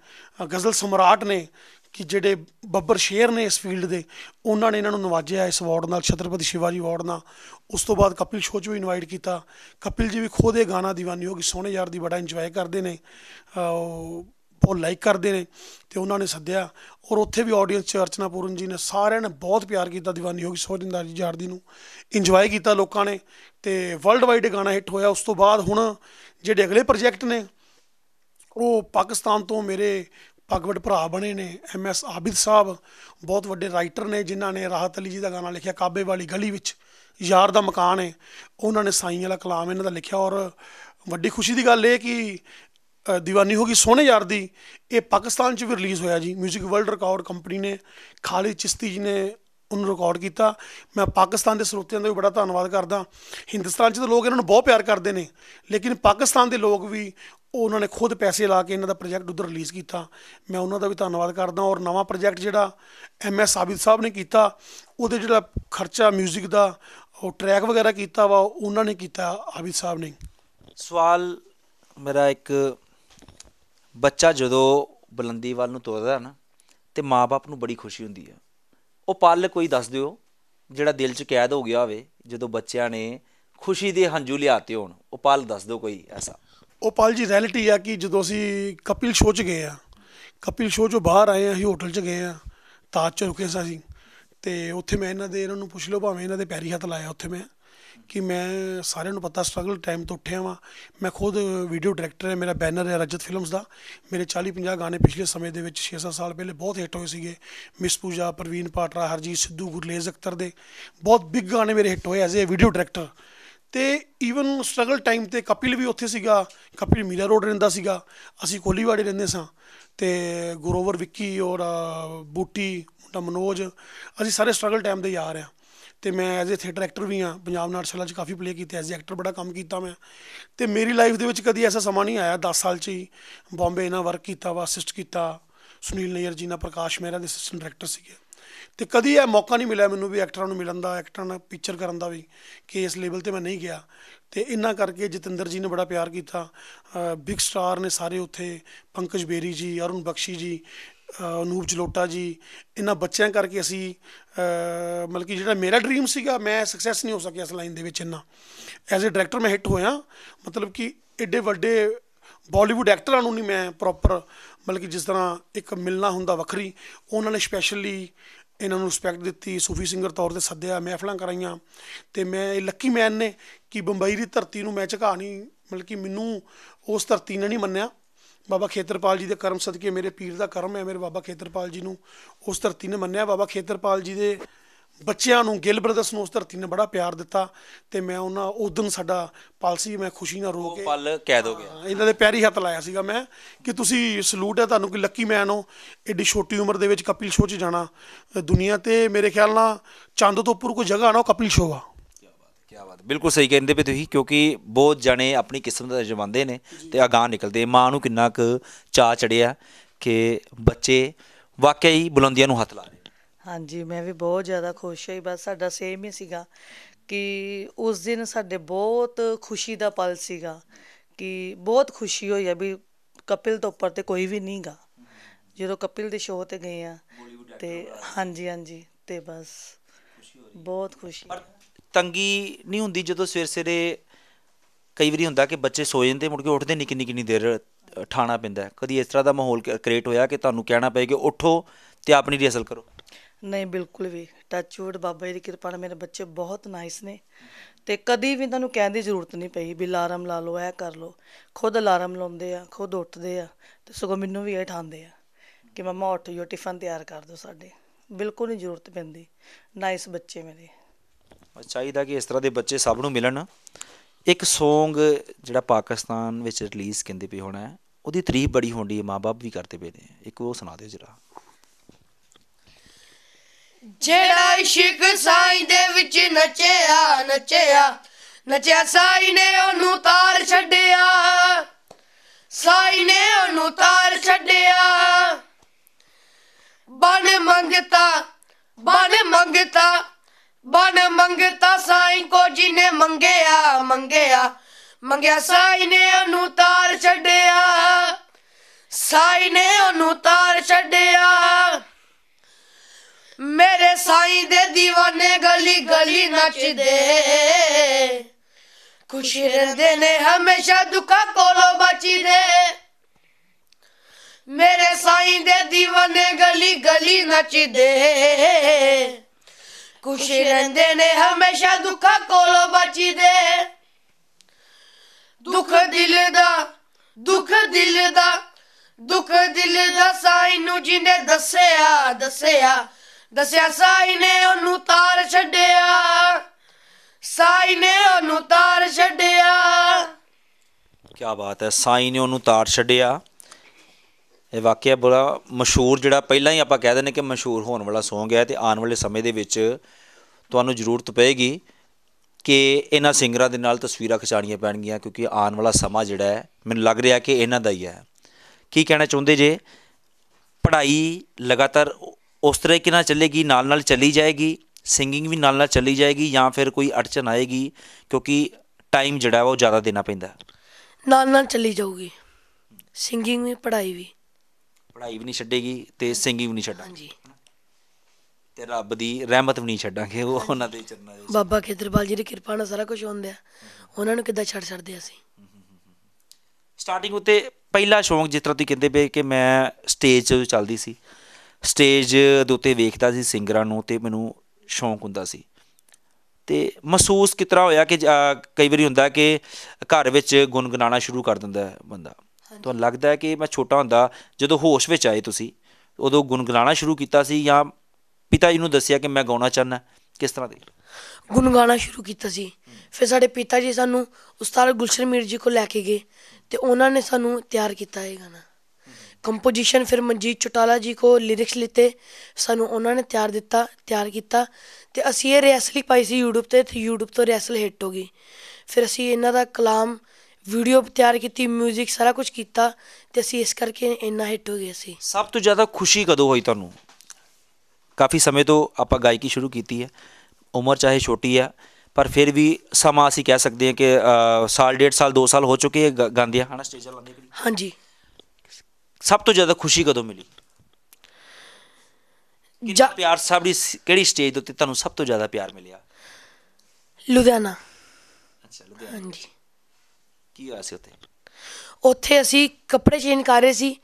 ਗਜ਼ਲ ਸਮਰਾਟ ਨੇ ਕਿ ਜਿਹੜੇ ਬੱਬਰ ਸ਼ੇਰ ਨੇ ਇਸ ਫੀਲਡ ਦੇ ਉਹਨਾਂ ਨੇ ਇਹਨਾਂ ਨੂੰ ਨਵਾਜਿਆ ਇਸ ਅਵਾਰਡ ਨਾਲ ਛਤਰਪਤੀ ਸ਼ਿਵਾਜੀ ਅਵਾਰਡ ਨਾਲ ਉਸ ਤੋਂ ਬਾਅਦ ਕਪਿਲ ਸ਼ੋਚ ਵੀ ਇਨਵਾਈਟ ਕੀਤਾ ਕਪਿਲ ਜੀ ਵੀ ਖੋਦ ਇਹ ਗਾਣਾ دیਵਾਨੀ ਹੋ ਗਈ ਸੋਹਣੇ ਯਾਰ ਦੀ ਬੜਾ ਇੰਜੋਏ ਕਰਦੇ ਨੇ ਬਹੁਤ ਲਾਈਕ ਕਰਦੇ ਨੇ ਤੇ ਉਹਨਾਂ ਨੇ ਸੱਦਿਆ ਔਰ ਉੱਥੇ ਵੀ ਆਡੀਅנס ਚ ਅਰਚਨਾ ਪੂਰਨ ਜੀ ਨੇ ਸਾਰਿਆਂ ਨੇ ਬਹੁਤ ਪਿਆਰ ਕੀਤਾ دیਵਾਨੀ ਹੋ ਗਈ ਸੋਹਣਦਾਰ ਯਾਰ ਜਾਰਦੀ ਨੂੰ ਇੰਜੋਏ ਕੀਤਾ ਲੋਕਾਂ ਨੇ ਤੇ ਵਰਲਡ ਵਾਈਡ ਗਾਣਾ ਹਿੱਟ ਹੋਇਆ ਉਸ ਤੋਂ ਬਾਅਦ ਹੁਣ ਜਿਹੜੇ ਅਗਲੇ ਪ੍ਰੋਜੈਕਟ ਨੇ ਉਹ ਪਾਕਿਸਤਾਨ ਤੋਂ ਮੇਰੇ ਭਗਵਤ ਭਰਾ ਬਣੇ ਨੇ ਐਮ ਐਸ ਆਬਿਦ ਸਾਹਿਬ ਬਹੁਤ ਵੱਡੇ ਰਾਈਟਰ ਨੇ ਜਿਨ੍ਹਾਂ ਨੇ ਰਾਹਤ ਅਲੀ ਜੀ ਦਾ ਗਾਣਾ ਲਿਖਿਆ ਕਾਬੇ ਵਾਲੀ ਗਲੀ ਵਿੱਚ ਯਾਰ ਦਾ ਮਕਾਨ ਹੈ ਉਹਨਾਂ ਨੇ ਸਾਈਂ ਵਾਲਾ ਕਲਾਮ ਇਹਨਾਂ ਦਾ ਲਿਖਿਆ ਔਰ ਵੱਡੀ ਖੁਸ਼ੀ ਦੀ ਗੱਲ ਇਹ ਕਿ دیਵਾਨੀ ਹੋ ਗਈ ਸੋਹਣੇ ਯਾਰ ਦੀ ਇਹ ਪਾਕਿਸਤਾਨ 'ਚ ਵੀ ਰਿਲੀਜ਼ ਹੋਇਆ ਜੀ 뮤직 ਵਰਲਡ ਰਿਕਾਰਡ ਕੰਪਨੀ ਨੇ ਖਾਲੀ ਚਿਸ਼ਤੀ ਜੀ ਨੇ ਉਹਨੂੰ ਰਿਕਾਰਡ ਕੀਤਾ ਮੈਂ ਪਾਕਿਸਤਾਨ ਦੇ ਸਰੋਤਿਆਂ ਦਾ ਵੀ ਬੜਾ ਧੰਨਵਾਦ ਕਰਦਾ ਹਿੰਦੁਸਤਾਨ 'ਚ ਤਾਂ ਲੋਕ ਇਹਨਾਂ ਨੂੰ ਬਹੁਤ ਪਿਆਰ ਕਰਦੇ ਨੇ ਲੇਕਿਨ ਪਾਕਿਸਤਾਨ ਦੇ ਲੋਕ ਵੀ ਉਹਨਾਂ ਨੇ ਖੁਦ ਪੈਸੇ ਲਾ ਕੇ ਇਹਨਾਂ ਦਾ ਪ੍ਰੋਜੈਕਟ ਉਧਰ ਰਿਲੀਜ਼ ਕੀਤਾ ਮੈਂ ਉਹਨਾਂ ਦਾ ਵੀ ਧੰਨਵਾਦ ਕਰਦਾ ਔਰ ਨਵਾਂ ਪ੍ਰੋਜੈਕਟ ਜਿਹੜਾ ਐਮ ਐਸ ਸਾਬਿਤ ਸਾਹਿਬ ਨੇ ਕੀਤਾ ਉਹਦੇ ਜਿਹੜਾ ਖਰਚਾ 뮤직 ਦਾ ਉਹ ਟਰੈਕ ਵਗੈਰਾ ਕੀਤਾ ਵਾ ਉਹਨਾਂ ਨੇ ਕੀਤਾ ਆਬਿਦ ਸਾਹਿਬ ਨੇ ਸਵਾਲ ਮੇਰਾ ਇੱਕ ਬੱਚਾ ਜਦੋਂ ਬਲੰਦੀ ਵੱਲ ਨੂੰ ਤੁਰਦਾ ਨਾ ਤੇ ਮਾਪੇ ਨੂੰ ਬੜੀ ਖੁਸ਼ੀ ਹੁੰਦੀ ਹੈ ਉਹ ਪਲ ਕੋਈ ਦੱਸ ਦਿਓ ਜਿਹੜਾ ਦਿਲ 'ਚ ਕੈਦ ਹੋ ਗਿਆ ਹੋਵੇ ਜਦੋਂ ਬੱਚਿਆਂ ਨੇ ਖੁਸ਼ੀ ਦੇ ਹੰਝੂ ਲਿਆਤੇ ਹੋਣ ਉਹ ਪਲ ਦੱਸ ਦਿਓ ਕੋਈ ਐਸਾ ਉਹ ਪਲ ਜੀ ਰੈਲਿਟੀ ਆ ਕਿ ਜਦੋਂ ਅਸੀਂ ਕਪਿਲ ਸ਼ੋਚ 'ਚ ਗਏ ਆ ਕਪਿਲ ਸ਼ੋਅ 'ਚੋਂ ਬਾਹਰ ਆਏ ਆ ਅਸੀਂ ਹੋਟਲ 'ਚ ਗਏ ਆ ਤਾਜ 'ਚ ਰੁਕੇ ਸਾਂ ਅਸੀਂ ਤੇ ਉੱਥੇ ਮੈਂ ਇਹਨਾਂ ਦੇ ਇਹਨਾਂ ਨੂੰ ਪੁੱਛ ਲਓ ਭਾਵੇਂ ਇਹਨਾਂ ਦੇ ਪੈਰੀ ਹੱਥ ਲਾਇਆ ਉੱਥੇ ਮੈਂ ਕਿ ਮੈਂ ਸਾਰਿਆਂ ਨੂੰ ਪਤਾ ਸਟਰਗਲ ਟਾਈਮ ਤੋਂ ਉੱਠਿਆ ਵਾਂ ਮੈਂ ਖੁਦ ਵੀਡੀਓ ਡਾਇਰੈਕਟਰ ਹੈ ਮੇਰਾ ਬੈਨਰ ਹੈ ਰਜਤ ਫਿਲਮਸ ਦਾ ਮੇਰੇ 40 50 ਗਾਣੇ ਪਿਛਲੇ ਸਮੇਂ ਦੇ ਵਿੱਚ 6-7 ਸਾਲ ਪਹਿਲੇ ਬਹੁਤ ਹਿੱਟ ਹੋਏ ਸੀਗੇ ਮਿਸ ਪੂਜਾ ਪ੍ਰਵੀਨ ਪਾਟਰਾ ਹਰਜੀਤ ਸਿੱਧੂ ਗੁਰਲੇਜ਼ ਅਖਤਰ ਦੇ ਬਹੁਤ ਬਿਗ ਗਾਣੇ ਮੇਰੇ ਹਿੱਟ ਹੋਏ ਐਜ਼ ਅ ਵੀਡੀਓ ਡਾਇਰੈਕਟਰ ਤੇ ਈਵਨ ਸਟਰਗਲ ਟਾਈਮ ਤੇ ਕਪਿਲ ਵੀ ਉੱਥੇ ਸੀਗਾ ਕਪਿਲ ਮੀਰਾ ਰੋਡ ਰਹਿੰਦਾ ਸੀਗਾ ਅਸੀਂ ਕੋਲੀਵਾੜੇ ਰਹਿੰਦੇ ਸਾਂ ਤੇ ਗੁਰੋਵਰ ਵਿੱਕੀ ਔਰ ਬੂਟੀ ਮੁੰਡਾ ਮਨੋਜ ਅਸੀਂ ਸਾਰੇ ਸਟਰਗਲ ਟਾਈਮ ਦੇ ਯਾਰ ਆ ਤੇ ਮੈਂ ਐਜ਼ ਅ ਥੀਏਟਰ ਐਕਟਰ ਵੀ ਹਾਂ ਪੰਜਾਬ ਨਾਟਸ਼ਾਲਾ 'ਚ ਕਾਫੀ ਪਲੇ ਕੀਤੇ ਐਜ਼ ਅ ਐਕਟਰ ਬੜਾ ਕੰਮ ਕੀਤਾ ਮੈਂ ਤੇ ਮੇਰੀ ਲਾਈਫ ਦੇ ਵਿੱਚ ਕਦੀ ਐਸਾ ਸਮਾਂ ਨਹੀਂ ਆਇਆ 10 ਸਾਲ 'ਚ ਹੀ ਬੰਬੇ ਨਾਲ ਵਰਕ ਕੀਤਾ ਵਾ ਅਸਿਸਟ ਕੀਤਾ ਸੁਨੀਲ ਨਈਰ ਜੀ ਨਾਲ ਪ੍ਰਕਾਸ਼ ਮਹਿਰਾ ਦੇ ਅਸਿਸਟੈਂਟ ਡਾਇਰੈਕਟਰ ਸੀਗੇ ਤੇ ਕਦੀ ਇਹ ਮੌਕਾ ਨਹੀਂ ਮਿਲਿਆ ਮੈਨੂੰ ਵੀ ਐਕਟਰਾਂ ਨੂੰ ਮਿਲਣ ਦਾ ਐਕਟਰਾਂ ਨਾਲ ਪਿਕਚਰ ਕਰਨ ਦਾ ਵੀ ਕਿ ਇਸ ਲੈਵਲ ਤੇ ਮੈਂ ਨਹੀਂ ਗਿਆ ਤੇ ਇੰਨਾ ਕਰਕੇ ਜਤਿੰਦਰ ਜੀ ਨੇ ਬੜਾ ਪਿਆਰ ਕੀਤਾ ਬਿਗ ਸਟਾਰ ਨੇ ਸਾਰੇ ਉੱਥੇ ਪੰਕਜ ਬੇਰੀ ਜੀ ਅਰੁਣ ਬਖਸ਼ੀ ਜੀ ਅਨੂਪ ਜਲੋਟਾ ਜੀ ਇਹਨਾਂ ਬੱਚਿਆਂ ਕਰਕੇ ਅਸੀਂ ਮਤਲਬ ਕਿ ਜਿਹੜਾ ਮੇਰਾ ਡ੍ਰੀਮ ਸੀਗਾ ਮੈਂ ਸਕਸੈਸ ਨਹੀਂ ਹੋ ਸਕਿਆ ਇਸ ਲਾਈਨ ਦੇ ਵਿੱਚ ਇੰਨਾ ਐਜ਼ ਅ ਡਾਇਰੈਕਟਰ ਮੈਂ ਹਿੱਟ ਹੋਇਆ ਮਤਲਬ ਕਿ ਐਡੇ ਵੱਡੇ ਬਾਲੀਵੁੱਡ ਐਕਟਰਾਂ ਨੂੰ ਨਹੀਂ ਮੈਂ ਪ੍ਰੋਪਰ ਮਤਲਬ ਕਿ ਜਿਸ ਤਰ੍ਹਾਂ ਇੱਕ ਮਿਲਣਾ ਹੁੰਦਾ ਵੱਖਰੀ ਉਹਨਾਂ ਨੇ ਸਪੈਸ਼ਲੀ ਇਹਨਾਂ ਨੂੰ ਰਿਸਪੈਕਟ ਦਿੱਤੀ ਸੂਫੀ ਸਿੰਗਰ ਤੌਰ ਤੇ ਸੱਦਿਆ ਮਹਿਫਲਾਂ ਕਰਾਈਆਂ ਤੇ ਮੈਂ ਇਹ ਲੱਕੀ ਮੈਨ ਨੇ ਕਿ ਬੰਬਈ ਦੀ ਧਰਤੀ ਨੂੰ ਮੈਂ ਝਕਾ ਨਹੀਂ ਮਤਲਬ ਕਿ ਮੈਨੂੰ ਉਸ ਧਰਤੀ ਨੇ ਨਹੀਂ ਮੰਨਿਆ ਬਾਬਾ ਖੇਤਰਪਾਲ ਜੀ ਦੇ ਕਰਮ ਸਦਕੇ ਮੇਰੇ ਪੀਰ ਦਾ ਕਰਮ ਹੈ ਮੇਰੇ ਬਾਬਾ ਖੇਤਰਪਾਲ ਜੀ ਨੂੰ ਉਸ ਧਰਤੀ ਨੇ ਮੰਨਿਆ ਬਾਬਾ ਖੇਤਰਪਾਲ ਜੀ ਦੇ ਬੱਚਿਆਂ ਨੂੰ ਗਿਲ ਬ੍ਰਦਰਸ ਨੂੰ ਉਸ ਧਰਤੀ ਨੇ ਬੜਾ ਪਿਆਰ ਦਿੱਤਾ ਤੇ ਮੈਂ ਉਹਨਾਂ ਦਿਨ ਸਾਡਾ ਪਾਲਸੀ ਮੈਂ ਖੁਸ਼ੀ ਨਾਲ ਰੋ ਕੇ ਪਲ ਕੈਦ ਹੋ ਗਿਆ ਇਹਨਾਂ ਦੇ ਪੈਰੀ ਹੱਥ ਲਾਇਆ ਸੀਗਾ ਮੈਂ ਕਿ ਤੁਸੀਂ ਸਲੂਟ ਹੈ ਤੁਹਾਨੂੰ ਕਿ ਲੱਕੀ ਮੈਨ ਹੋ ਐਡੀ ਛੋਟੀ ਉਮਰ ਦੇ ਵਿੱਚ ਕਪਿਲ ਸ਼ੋਅ 'ਚ ਜਾਣਾ ਦੁਨੀਆ ਤੇ ਮੇਰੇ ਖਿਆਲ ਨਾਲ ਚੰਦ ਤੋਂ ਉੱਪਰ ਕੋਈ ਜਗ੍ਹਾ ਨਾ ਕਪਿਲ ਸ਼ੋਅ ਆ ਕਿਆ ਬਾਤ ਬਿਲਕੁਲ ਸਹੀ ਕਹਿੰਦੇ ਪਏ ਤੁਸੀਂ ਕਿਉਂਕਿ ਬਹੁਤ ਜਣੇ ਆਪਣੀ ਕਿਸਮਤ ਅਜਮਾਉਂਦੇ ਨੇ ਤੇ ਅਗਾਹ ਨਿਕਲਦੇ ਮਾਂ ਨੂੰ ਕਿੰਨਾ ਕੁ ਚਾ ਚੜਿਆ ਕਿ ਬੱਚੇ ਵਾਕਈ ਬੁਲੰਦੀਆਂ ਨੂੰ ਹੱਥ ਲਾ ਰਹੇ ਹਾਂਜੀ ਮੈਂ ਵੀ ਬਹੁਤ ਜ਼ਿਆਦਾ ਖੁਸ਼ ਹੋਈ ਬਸ ਸਾਡਾ ਸੇਮ ਹੀ ਸੀਗਾ ਕਿ ਉਸ ਦਿਨ ਸਾਡੇ ਬਹੁਤ ਖੁਸ਼ੀ ਦਾ ਪਲ ਸੀਗਾ ਕਿ ਬਹੁਤ ਖੁਸ਼ੀ ਹੋਈ ਆ ਵੀ ਕਪਿਲ ਤੋਂ ਉੱਪਰ ਤੇ ਕੋਈ ਵੀ ਨਹੀਂਗਾ ਜਦੋਂ ਕਪਿਲ ਦੇ ਸ਼ੋਅ ਤੇ ਗਏ ਆ ਤੇ ਹਾਂਜੀ ਹਾਂਜੀ ਤੇ ਬਸ ਬਹੁਤ ਖੁਸ਼ੀ ਤੰਗੀ ਨਹੀਂ ਹੁੰਦੀ ਜਦੋਂ ਸਵੇਰ ਸਵੇਰੇ ਕਈ ਵਾਰੀ ਹੁੰਦਾ ਕਿ ਬੱਚੇ ਸੋ ਜਾਂਦੇ ਮੁੜ ਕੇ ਉੱਠਦੇ ਨਹੀਂ ਕਿੰਨੀ ਕਿੰਨੀ ਦੇਰ ਠਾਣਾ ਪੈਂਦਾ ਕਦੀ ਇਸ ਤਰ੍ਹਾਂ ਦਾ ਮਾਹੌਲ ਕ੍ਰੀਏਟ ਹੋਇਆ ਕਿ ਤੁਹਾਨੂੰ ਕਹਿਣਾ ਪਏ ਕਿ ਉੱਠੋ ਤੇ ਆਪਣੀ ਰਿਹਸਲ ਕਰੋ ਨਹੀਂ ਬਿਲਕੁਲ ਵੀ ਟੱਚਵੁੱਡ ਬਾਬਾ ਜੀ ਦੀ ਕਿਰਪਾ ਨਾਲ ਮੇਰੇ ਬੱਚੇ ਬਹੁਤ ਨਾਈਸ ਨੇ ਤੇ ਕਦੀ ਵੀ ਤੁਹਾਨੂੰ ਕਹਿਣ ਦੀ ਜ਼ਰੂਰਤ ਨਹੀਂ ਪਈ ਵੀ ਅਲਾਰਮ ਲਾ ਲਓ ਇਹ ਕਰ ਲਓ ਖੁਦ ਅਲਾਰਮ ਲਾਉਂਦੇ ਆ ਖੁਦ ਉੱਠਦੇ ਆ ਤੇ ਸਗੋਂ ਮੈਨੂੰ ਵੀ ਇਹ ਠਾਂਦੇ ਆ ਕਿ ਮਮਾ ਉੱਠ ਜੋ ਟਿਫਨ ਤਿਆਰ ਕਰ ਦਿਓ ਸਾਡੇ ਬਿਲਕੁਲ ਨਹੀਂ ਜ਼ਰੂਰਤ ਪੈਂਦੀ ਨਾਈਸ ਬੱਚੇ ਮੇਰੇ ਚਾਹੀਦਾ ਕਿ ਇਸ ਤਰ੍ਹਾਂ ਦੇ ਬੱਚੇ ਸਭ ਨੂੰ ਮਿਲਣ ਇੱਕ Song ਜਿਹੜਾ ਪਾਕਿਸਤਾਨ ਵਿੱਚ ਰਿਲੀਜ਼ ਕਹਿੰਦੇ ਪਏ ਹੋਣਾ ਉਹਦੀ ਤਰੀਫ ਬੜੀ ਹੁੰਦੀ ਹੈ ਮਾਪੇ ਵੀ ਕਰਦੇ ਪਏ ਨੇ ਇੱਕ ਉਹ ਸੁਣਾ ਦਿਓ ਜਰਾ ਜਿਹੜਾ ਇਸ਼ਕ ਸਾਈਂ ਦੇ ਵਿੱਚ ਨੱਚਿਆ ਨੱਚਿਆ ਨੱਚਿਆ ਸਾਈਂ ਨੇ ਉਹਨੂੰ ਤਾਰ ਛੱਡਿਆ ਸਾਈਂ ਨੇ ਉਹਨੂੰ ਤਾਰ ਛੱਡਿਆ ਬਣ ਮੰਗਤਾ ਬਣ ਮੰਗਤਾ ਬਨ ਮੰਗਤਾ ਸਾਈ ਕੋ ਜਿਨੇ ਮੰਗਿਆ ਮੰਗਿਆ ਮੰਗਿਆ ਸਾਈ ਨੇ ਉਹਨੂੰ ਤਾਰ ਛੱਡਿਆ ਸਾਈ ਨੇ ਉਹਨੂੰ ਤਾਰ ਛੱਡਿਆ ਮੇਰੇ ਸਾਈ ਦੇ دیਵਾਨੇ ਗਲੀ ਗਲੀ ਨੱਚਦੇ ਖੁਸ਼ ਰਹਿੰਦੇ ਨੇ ਹਮੇਸ਼ਾ ਦੁੱਖਾਂ ਕੋਲੋਂ ਬਚੀਦੇ ਮੇਰੇ ਸਾਈਂ ਦੇ دیਵਾਨੇ ਗਲੀ ਗਲੀ ਨੱਚਦੇ ਖੁਸ਼ ਰਹਿੰਦੇ ਨੇ ਹਮੇਸ਼ਾ ਦੁੱਖਾਂ ਕੋਲੋਂ ਬਚਦੇ ਦੁੱਖ ਦਿਲ ਦਾ ਦੁੱਖ ਦਿਲ ਦਾ ਦੁੱਖ ਦਿਲ ਦਾ ਸਾਈ ਨੂੰ ਜਿੰਨੇ ਦੱਸਿਆ ਦੱਸਿਆ ਦੱਸਿਆ ਸਾਈ ਨੇ ਉਹਨੂੰ ਤਾਰ ਛੱਡਿਆ ਸਾਈ ਨੇ ਉਹਨੂੰ ਤਾਰ ਛੱਡਿਆ ਕੀ ਬਾਤ ਹੈ ਸਾਈ ਨੇ ਉਹਨੂੰ ਤਾਰ ਛੱਡਿਆ ਇਹ ਵਾਕਿਆ ਬੜਾ ਮਸ਼ਹੂਰ ਜਿਹੜਾ ਪਹਿਲਾਂ ਹੀ ਆਪਾਂ ਕਹਿ ਦਿੰਦੇ ਕਿ ਮਸ਼ਹੂਰ ਹੋਣ ਵਾਲਾ Song ਹੈ ਤੇ ਆਉਣ ਵਾਲੇ ਸਮੇਂ ਦੇ ਵਿੱਚ ਤੁਹਾਨੂੰ ਜ਼ਰੂਰਤ ਪਏਗੀ ਕਿ ਇਹਨਾਂ ਸਿੰਗਰਾਂ ਦੇ ਨਾਲ ਤਸਵੀਰਾਂ ਖਿਚਾਣੀਆਂ ਪੈਣਗੀਆਂ ਕਿਉਂਕਿ ਆਉਣ ਵਾਲਾ ਸਮਾਂ ਜਿਹੜਾ ਹੈ ਮੈਨੂੰ ਲੱਗ ਰਿਹਾ ਕਿ ਇਹਨਾਂ ਦਾ ਹੀ ਹੈ ਕੀ ਕਹਿਣਾ ਚਾਹੁੰਦੇ ਜੇ ਪੜ੍ਹਾਈ ਲਗਾਤਾਰ ਉਸ ਤਰ੍ਹਾਂ ਕਿ ਨਾ ਚੱਲੇਗੀ ਨਾਲ ਨਾਲ ਚੱਲੀ ਜਾਏਗੀ ਸਿੰਗਿੰਗ ਵੀ ਨਾਲ ਨਾਲ ਚੱਲੀ ਜਾਏਗੀ ਜਾਂ ਫਿਰ ਕੋਈ ਅੜਚਨ ਆਏਗੀ ਕਿਉਂਕਿ ਟਾਈਮ ਜਿਹੜਾ ਉਹ ਜ਼ਿਆਦਾ ਦੇਣਾ ਪੈਂਦਾ ਨਾਲ ਨਾਲ ਚੱਲੀ ਜਾਊਗੀ ਸਿੰਗਿੰਗ ਵੀ ਪੜ੍ਹਾਈ ਵੀ ਪੜਾਈ ਵੀ ਨਹੀਂ ਛੱਡੇਗੀ ਤੇ ਸਿੰਗਿੰਗ ਵੀ ਨਹੀਂ ਛੱਡਾਂਗੇ ਤੇ ਰੱਬ ਦੀ ਰਹਿਮਤ ਵੀ ਨਹੀਂ ਛੱਡਾਂਗੇ ਉਹ ਉਹਨਾਂ ਦੇ ਚਰਨਾਂ ਦੇ ਬਾਬਾ ਖੇਤਰਪਾਲ ਜੀ ਦੀ ਕਿਰਪਾ ਨਾਲ ਸਾਰਾ ਕੁਝ ਹੁੰਦਾ ਉਹਨਾਂ ਨੂੰ ਕਿੱਦਾਂ ਛੱਡ ਛੱਡਦੇ ਅਸੀਂ ਸਟਾਰਟਿੰਗ ਉਤੇ ਪਹਿਲਾ ਸ਼ੌਂਕ ਜਿਸ ਤਰ੍ਹਾਂ ਤੁਸੀਂ ਕਹਿੰਦੇ ਬਈ ਕਿ ਮੈਂ ਸਟੇਜ 'ਤੇ ਚੱਲਦੀ ਸੀ ਸਟੇਜ ਦੇ ਉੱਤੇ ਵੇਖਦਾ ਸੀ ਸਿੰਗਰਾਂ ਨੂੰ ਤੇ ਮੈਨੂੰ ਸ਼ੌਂਕ ਹੁੰਦਾ ਸੀ ਤੇ ਮਹਿਸੂਸ ਕਿਤਰਾ ਹੋਇਆ ਕਿ ਕਈ ਵਾਰੀ ਹੁੰਦਾ ਕਿ ਘਰ ਵਿੱਚ ਗੁੰਗਣਾਣਾ ਸ਼ੁਰੂ ਕਰ ਦਿੰਦਾ ਬੰਦਾ ਤੁਹਾਨੂੰ ਲੱਗਦਾ ਹੈ ਕਿ ਮੈਂ ਛੋਟਾ ਹੁੰਦਾ ਜਦੋਂ ਹੋਸ਼ ਵਿੱਚ ਆਏ ਤੁਸੀਂ ਉਦੋਂ ਗੁੰਗਲਾਣਾ ਸ਼ੁਰੂ ਕੀਤਾ ਸੀ ਜਾਂ ਪਿਤਾ ਜੀ ਨੂੰ ਦੱਸਿਆ ਕਿ ਮੈਂ ਗਾਉਣਾ ਚਾਹਨਾ ਕਿਸ ਤਰ੍ਹਾਂ ਦੇ ਗੁੰਗਲਾਣਾ ਸ਼ੁਰੂ ਕੀਤਾ ਸੀ ਫਿਰ ਸਾਡੇ ਪਿਤਾ ਜੀ ਸਾਨੂੰ ਉਸਤਾਦ ਗੁਲਸ਼ਨ ਮੀਰ ਜੀ ਕੋਲ ਲੈ ਕੇ ਗਏ ਤੇ ਉਹਨਾਂ ਨੇ ਸਾਨੂੰ ਤਿਆਰ ਕੀਤਾ ਇਹ ਗਾਣਾ ਕੰਪੋਜੀਸ਼ਨ ਫਿਰ ਮਨਜੀਤ ਚਟਾਲਾ ਜੀ ਕੋ ਲਿਰਿਕਸ ਲਿੱਤੇ ਸਾਨੂੰ ਉਹਨਾਂ ਨੇ ਤਿਆਰ ਦਿੱਤਾ ਤਿਆਰ ਕੀਤਾ ਤੇ ਅਸੀਂ ਇਹ ਰਿਹਰਸਲ ਪਾਈ ਸੀ YouTube ਤੇ ਤੇ YouTube ਤੋਂ ਰੈਸਲ ਹਿੱਟ ਹੋ ਗਈ ਫਿਰ ਅਸੀਂ ਇਹਨਾਂ ਦਾ ਕਲਾਮ ਵੀਡੀਓ ਤਿਆਰ ਕੀਤੀ 뮤직 ਸਾਰਾ ਕੁਝ ਕੀਤਾ ਤੇ ਅਸੀਂ ਇਸ ਕਰਕੇ ਇੰਨਾ ਹਿੱਟ ਹੋ ਗਏ ਸੀ ਸਭ ਤੋਂ ਜ਼ਿਆਦਾ ਖੁਸ਼ੀ ਕਦੋਂ ਹੋਈ ਤੁਹਾਨੂੰ ਕਾਫੀ ਸਮੇਂ ਤੋਂ ਆਪਾਂ ਗਾਇਕੀ ਸ਼ੁਰੂ ਕੀਤੀ ਹੈ ਉਮਰ ਚਾਹੇ ਛੋਟੀ ਹੈ ਪਰ ਫਿਰ ਵੀ ਸਮਾਂ ਅਸੀਂ ਕਹਿ ਸਕਦੇ ਹਾਂ ਕਿ ਸਾਲ ਡੇਢ ਸਾਲ 2 ਸਾਲ ਹੋ ਚੁੱਕੇ ਗਾਉਂਦੇ ਆ ਹਣਾ ਸਟੇਜਾਂ ਲਾਉਂਦੇ ਕਿ ਹਾਂਜੀ ਸਭ ਤੋਂ ਜ਼ਿਆਦਾ ਖੁਸ਼ੀ ਕਦੋਂ ਮਿਲੀ ਕਿੰਨਾ ਪਿਆਰ ਸਭ ਦੀ ਕਿਹੜੀ ਸਟੇਜ ਦੇ ਉੱਤੇ ਤੁਹਾਨੂੰ ਸਭ ਤੋਂ ਜ਼ਿਆਦਾ ਪਿਆਰ ਮਿਲਿਆ ਲੁਧਿਆਣਾ ਅੱਛਾ ਲੁਧਿਆਣਾ ਹਾਂਜੀ ਕੀ ਹੋਇਆ ਸੀ ਉੱਥੇ ਉੱਥੇ ਅਸੀਂ ਕੱਪੜੇ ਚੇਂਜ ਕਰ ਰਹੇ ਸੀ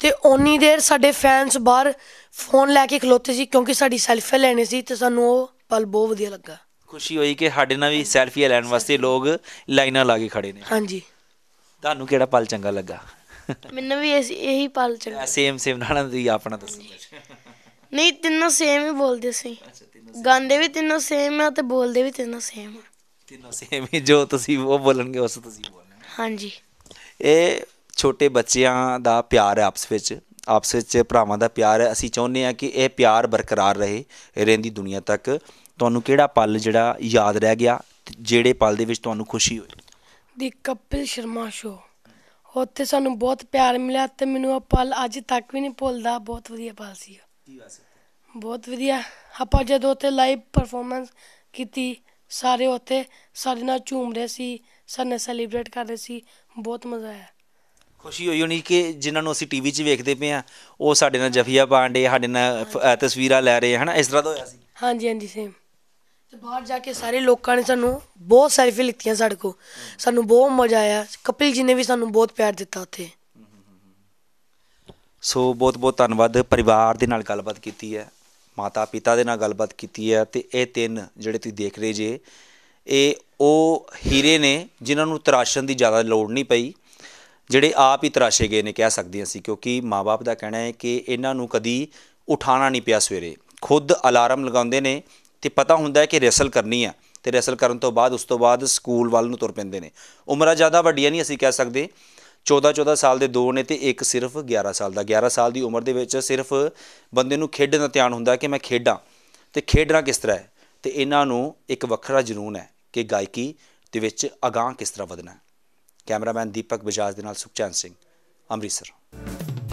ਤੇ ਓਨੀ ਦੇਰ ਸਾਡੇ ਫੈਨਸ ਬਾਹਰ ਫੋਨ ਲੈ ਕੇ ਖਲੋਤੇ ਸੀ ਕਿਉਂਕਿ ਸਾਡੀ ਸੈਲਫੀ ਲੈਣੀ ਸੀ ਤੇ ਸਾਨੂੰ ਉਹ ਪਲ ਬਹੁਤ ਵਧੀਆ ਲੱਗਾ ਖੁਸ਼ੀ ਹੋਈ ਕਿ ਸਾਡੇ ਨਾਲ ਵੀ ਸੈਲਫੀ ਲੈਣ ਵਾਸਤੇ ਲੋਕ ਲਾਈਨਾਂ ਲਾ ਕੇ ਖੜੇ ਨੇ ਹਾਂਜੀ ਤੁਹਾਨੂੰ ਕਿਹੜਾ ਪਲ ਚੰਗਾ ਲੱਗਾ ਮੈਨੂੰ ਵੀ ਇਹੀ ਪਲ ਚੰਗਾ ਸੇਮ ਸੇਮ ਨਾਲ ਦੀ ਆਪਣਾ ਦੱਸੋ ਨਹੀਂ ਤਿੰਨੋਂ ਸੇਮ ਹੀ ਬੋਲਦੇ ਸੀ ਗਾਂਦੇ ਵੀ ਤਿੰਨੋਂ ਸੇਮ ਆ ਤੇ ਬੋਲਦੇ ਵੀ ਤਿੰਨੋਂ ਸੇਮ ਆ ਤਿੰਨੋਂ ਸੇਮ ਹੀ ਜੋ ਤੁਸੀਂ ਉਹ ਬੋਲਣਗੇ ਉਸ ਤੁਸੀਂ ਬੋਲ ਹਾਂਜੀ ਇਹ ਛੋਟੇ ਬੱਚਿਆਂ ਦਾ ਪਿਆਰ ਹੈ ਆਪਸ ਵਿੱਚ ਆਪਸ ਵਿੱਚ ਭਰਾਵਾਂ ਦਾ ਪਿਆਰ ਹੈ ਅਸੀਂ ਚਾਹੁੰਦੇ ਹਾਂ ਕਿ ਇਹ ਪਿਆਰ ਬਰਕਰਾਰ ਰਹੇ ਰਹਿੰਦੀ ਦੁਨੀਆ ਤੱਕ ਤੁਹਾਨੂੰ ਕਿਹੜਾ ਪਲ ਜਿਹੜਾ ਯਾਦ ਰਹਿ ਗਿਆ ਜਿਹੜੇ ਪਲ ਦੇ ਵਿੱਚ ਤੁਹਾਨੂੰ ਖੁਸ਼ੀ ਹੋਈ ਦੀ ਕਪਿਲ ਸ਼ਰਮਾ ਸ਼ੋ ਉੱਥੇ ਸਾਨੂੰ ਬਹੁਤ ਪਿਆਰ ਮਿਲਿਆ ਤੇ ਮੈਨੂੰ ਉਹ ਪਲ ਅੱਜ ਤੱਕ ਵੀ ਨਹੀਂ ਭੁੱਲਦਾ ਬਹੁਤ ਵਧੀਆ ਪਲ ਸੀ ਕੀ ਵਾਸਤੇ ਬਹੁਤ ਵਧੀਆ ਆਪਾਂ ਜਦੋਂ ਉੱਥੇ ਲਾਈਵ ਪਰਫਾਰਮੈਂਸ ਕੀਤੀ ਸਾਰੇ ਉੱਥੇ ਸਾਡੇ ਨਾਲ ਝੂਮ ਰਹੇ ਸੀ ਸਾਨੂੰ ਸੈਲੀਬ੍ਰੇਟ ਕਰ ਰਹੇ ਸੀ ਬਹੁਤ ਮਜ਼ਾ ਆਇਆ ਖੁਸ਼ੀ ਹੋਈ ਹੋਣੀ ਕਿ ਜਿਨ੍ਹਾਂ ਨੂੰ ਅਸੀਂ ਟੀਵੀ 'ਚ ਵੇਖਦੇ ਪਏ ਆ ਉਹ ਸਾਡੇ ਨਾਲ ਜਫੀਆ ਪਾਂਡੇ ਸਾਡੇ ਨਾਲ ਤਸਵੀਰਾਂ ਲੈ ਰਹੇ ਹਨ ਇਸ ਤਰ੍ਹਾਂ ਦਾ ਹੋਇਆ ਸੀ ਹਾਂਜੀ ਹਾਂਜੀ ਸੇਮ ਤੇ ਬਾਹਰ ਜਾ ਕੇ ਸਾਰੇ ਲੋਕਾਂ ਨੇ ਸਾਨੂੰ ਬਹੁਤ ਸੈਲਫੀ ਲਿੱਤੀਆਂ ਸਾਡੇ ਕੋ ਸਾਨੂੰ ਬਹੁਤ ਮਜ਼ਾ ਆਇਆ ਕਪਿਲ ਜੀ ਨੇ ਵੀ ਸਾਨੂੰ ਬਹੁਤ ਪਿਆਰ ਦਿੱਤਾ ਉੱਥੇ ਸੋ ਬਹੁਤ ਬਹੁਤ ਧੰਨਵਾਦ ਪਰਿਵਾਰ ਦੇ ਨਾਲ ਗੱਲਬਾਤ ਕੀਤੀ ਹੈ ਮਾਤਾ ਪਿਤਾ ਦੇ ਨਾਲ ਗੱਲਬਾਤ ਕੀਤੀ ਹੈ ਤੇ ਇਹ ਤਿੰਨ ਜਿਹੜੇ ਤੁਸੀਂ ਦੇਖ ਰਹੇ ਜੇ ਇਹ ਉਹ ਹੀਰੇ ਨੇ ਜਿਨ੍ਹਾਂ ਨੂੰ ਤਰਾਸ਼ਣ ਦੀ ਜ਼ਿਆਦਾ ਲੋੜ ਨਹੀਂ ਪਈ ਜਿਹੜੇ ਆਪ ਹੀ ਤਰਾਸ਼ੇ ਗਏ ਨੇ ਕਹਿ ਸਕਦੇ ਅਸੀਂ ਕਿਉਂਕਿ ਮਾਪੇ ਦਾ ਕਹਿਣਾ ਹੈ ਕਿ ਇਹਨਾਂ ਨੂੰ ਕਦੀ ਉਠਾਣਾ ਨਹੀਂ ਪਿਆ ਸਵੇਰੇ ਖੁਦ ਅਲਾਰਮ ਲਗਾਉਂਦੇ ਨੇ ਤੇ ਪਤਾ ਹੁੰਦਾ ਹੈ ਕਿ ਰੈਸਲ ਕਰਨੀ ਆ ਤੇ ਰੈਸਲ ਕਰਨ ਤੋਂ ਬਾਅਦ ਉਸ ਤੋਂ ਬਾਅਦ ਸਕੂਲ ਵੱਲ ਨੂੰ ਤੁਰ ਪੈਂਦੇ ਨੇ ਉਮਰਾਂ ਜ਼ਿਆਦਾ ਵੱਡੀਆਂ ਨਹੀਂ ਅਸੀਂ ਕਹਿ ਸਕਦੇ 14-14 ਸਾਲ ਦੇ ਦੋ ਨੇ ਤੇ ਇੱਕ ਸਿਰਫ 11 ਸਾਲ ਦਾ 11 ਸਾਲ ਦੀ ਉਮਰ ਦੇ ਵਿੱਚ ਸਿਰਫ ਬੰਦੇ ਨੂੰ ਖੇਡਣ ਦਾ ਧਿਆਨ ਹੁੰਦਾ ਕਿ ਮੈਂ ਖੇਡਾਂ ਤੇ ਖੇਡਣਾ ਕਿਸ ਤਰ੍ਹਾਂ ਹੈ ਤੇ ਇਹਨਾਂ ਨੂੰ ਇੱਕ ਵੱਖਰਾ ਜਨੂਨ ਹੈ ਕਿ ਗਾਇਕੀ ਦੇ ਵਿੱਚ ਅਗਾਹ ਕਿਸ ਤਰ੍ਹਾਂ ਵਧਣਾ ਹੈ ਕੈਮਰਾਮੈਨ ਦੀਪਕ ਬਜਾਜ ਦੇ ਨਾਲ ਸੁਖਚੈਨ ਸਿੰਘ ਅੰਮ੍ਰਿਤਸਰ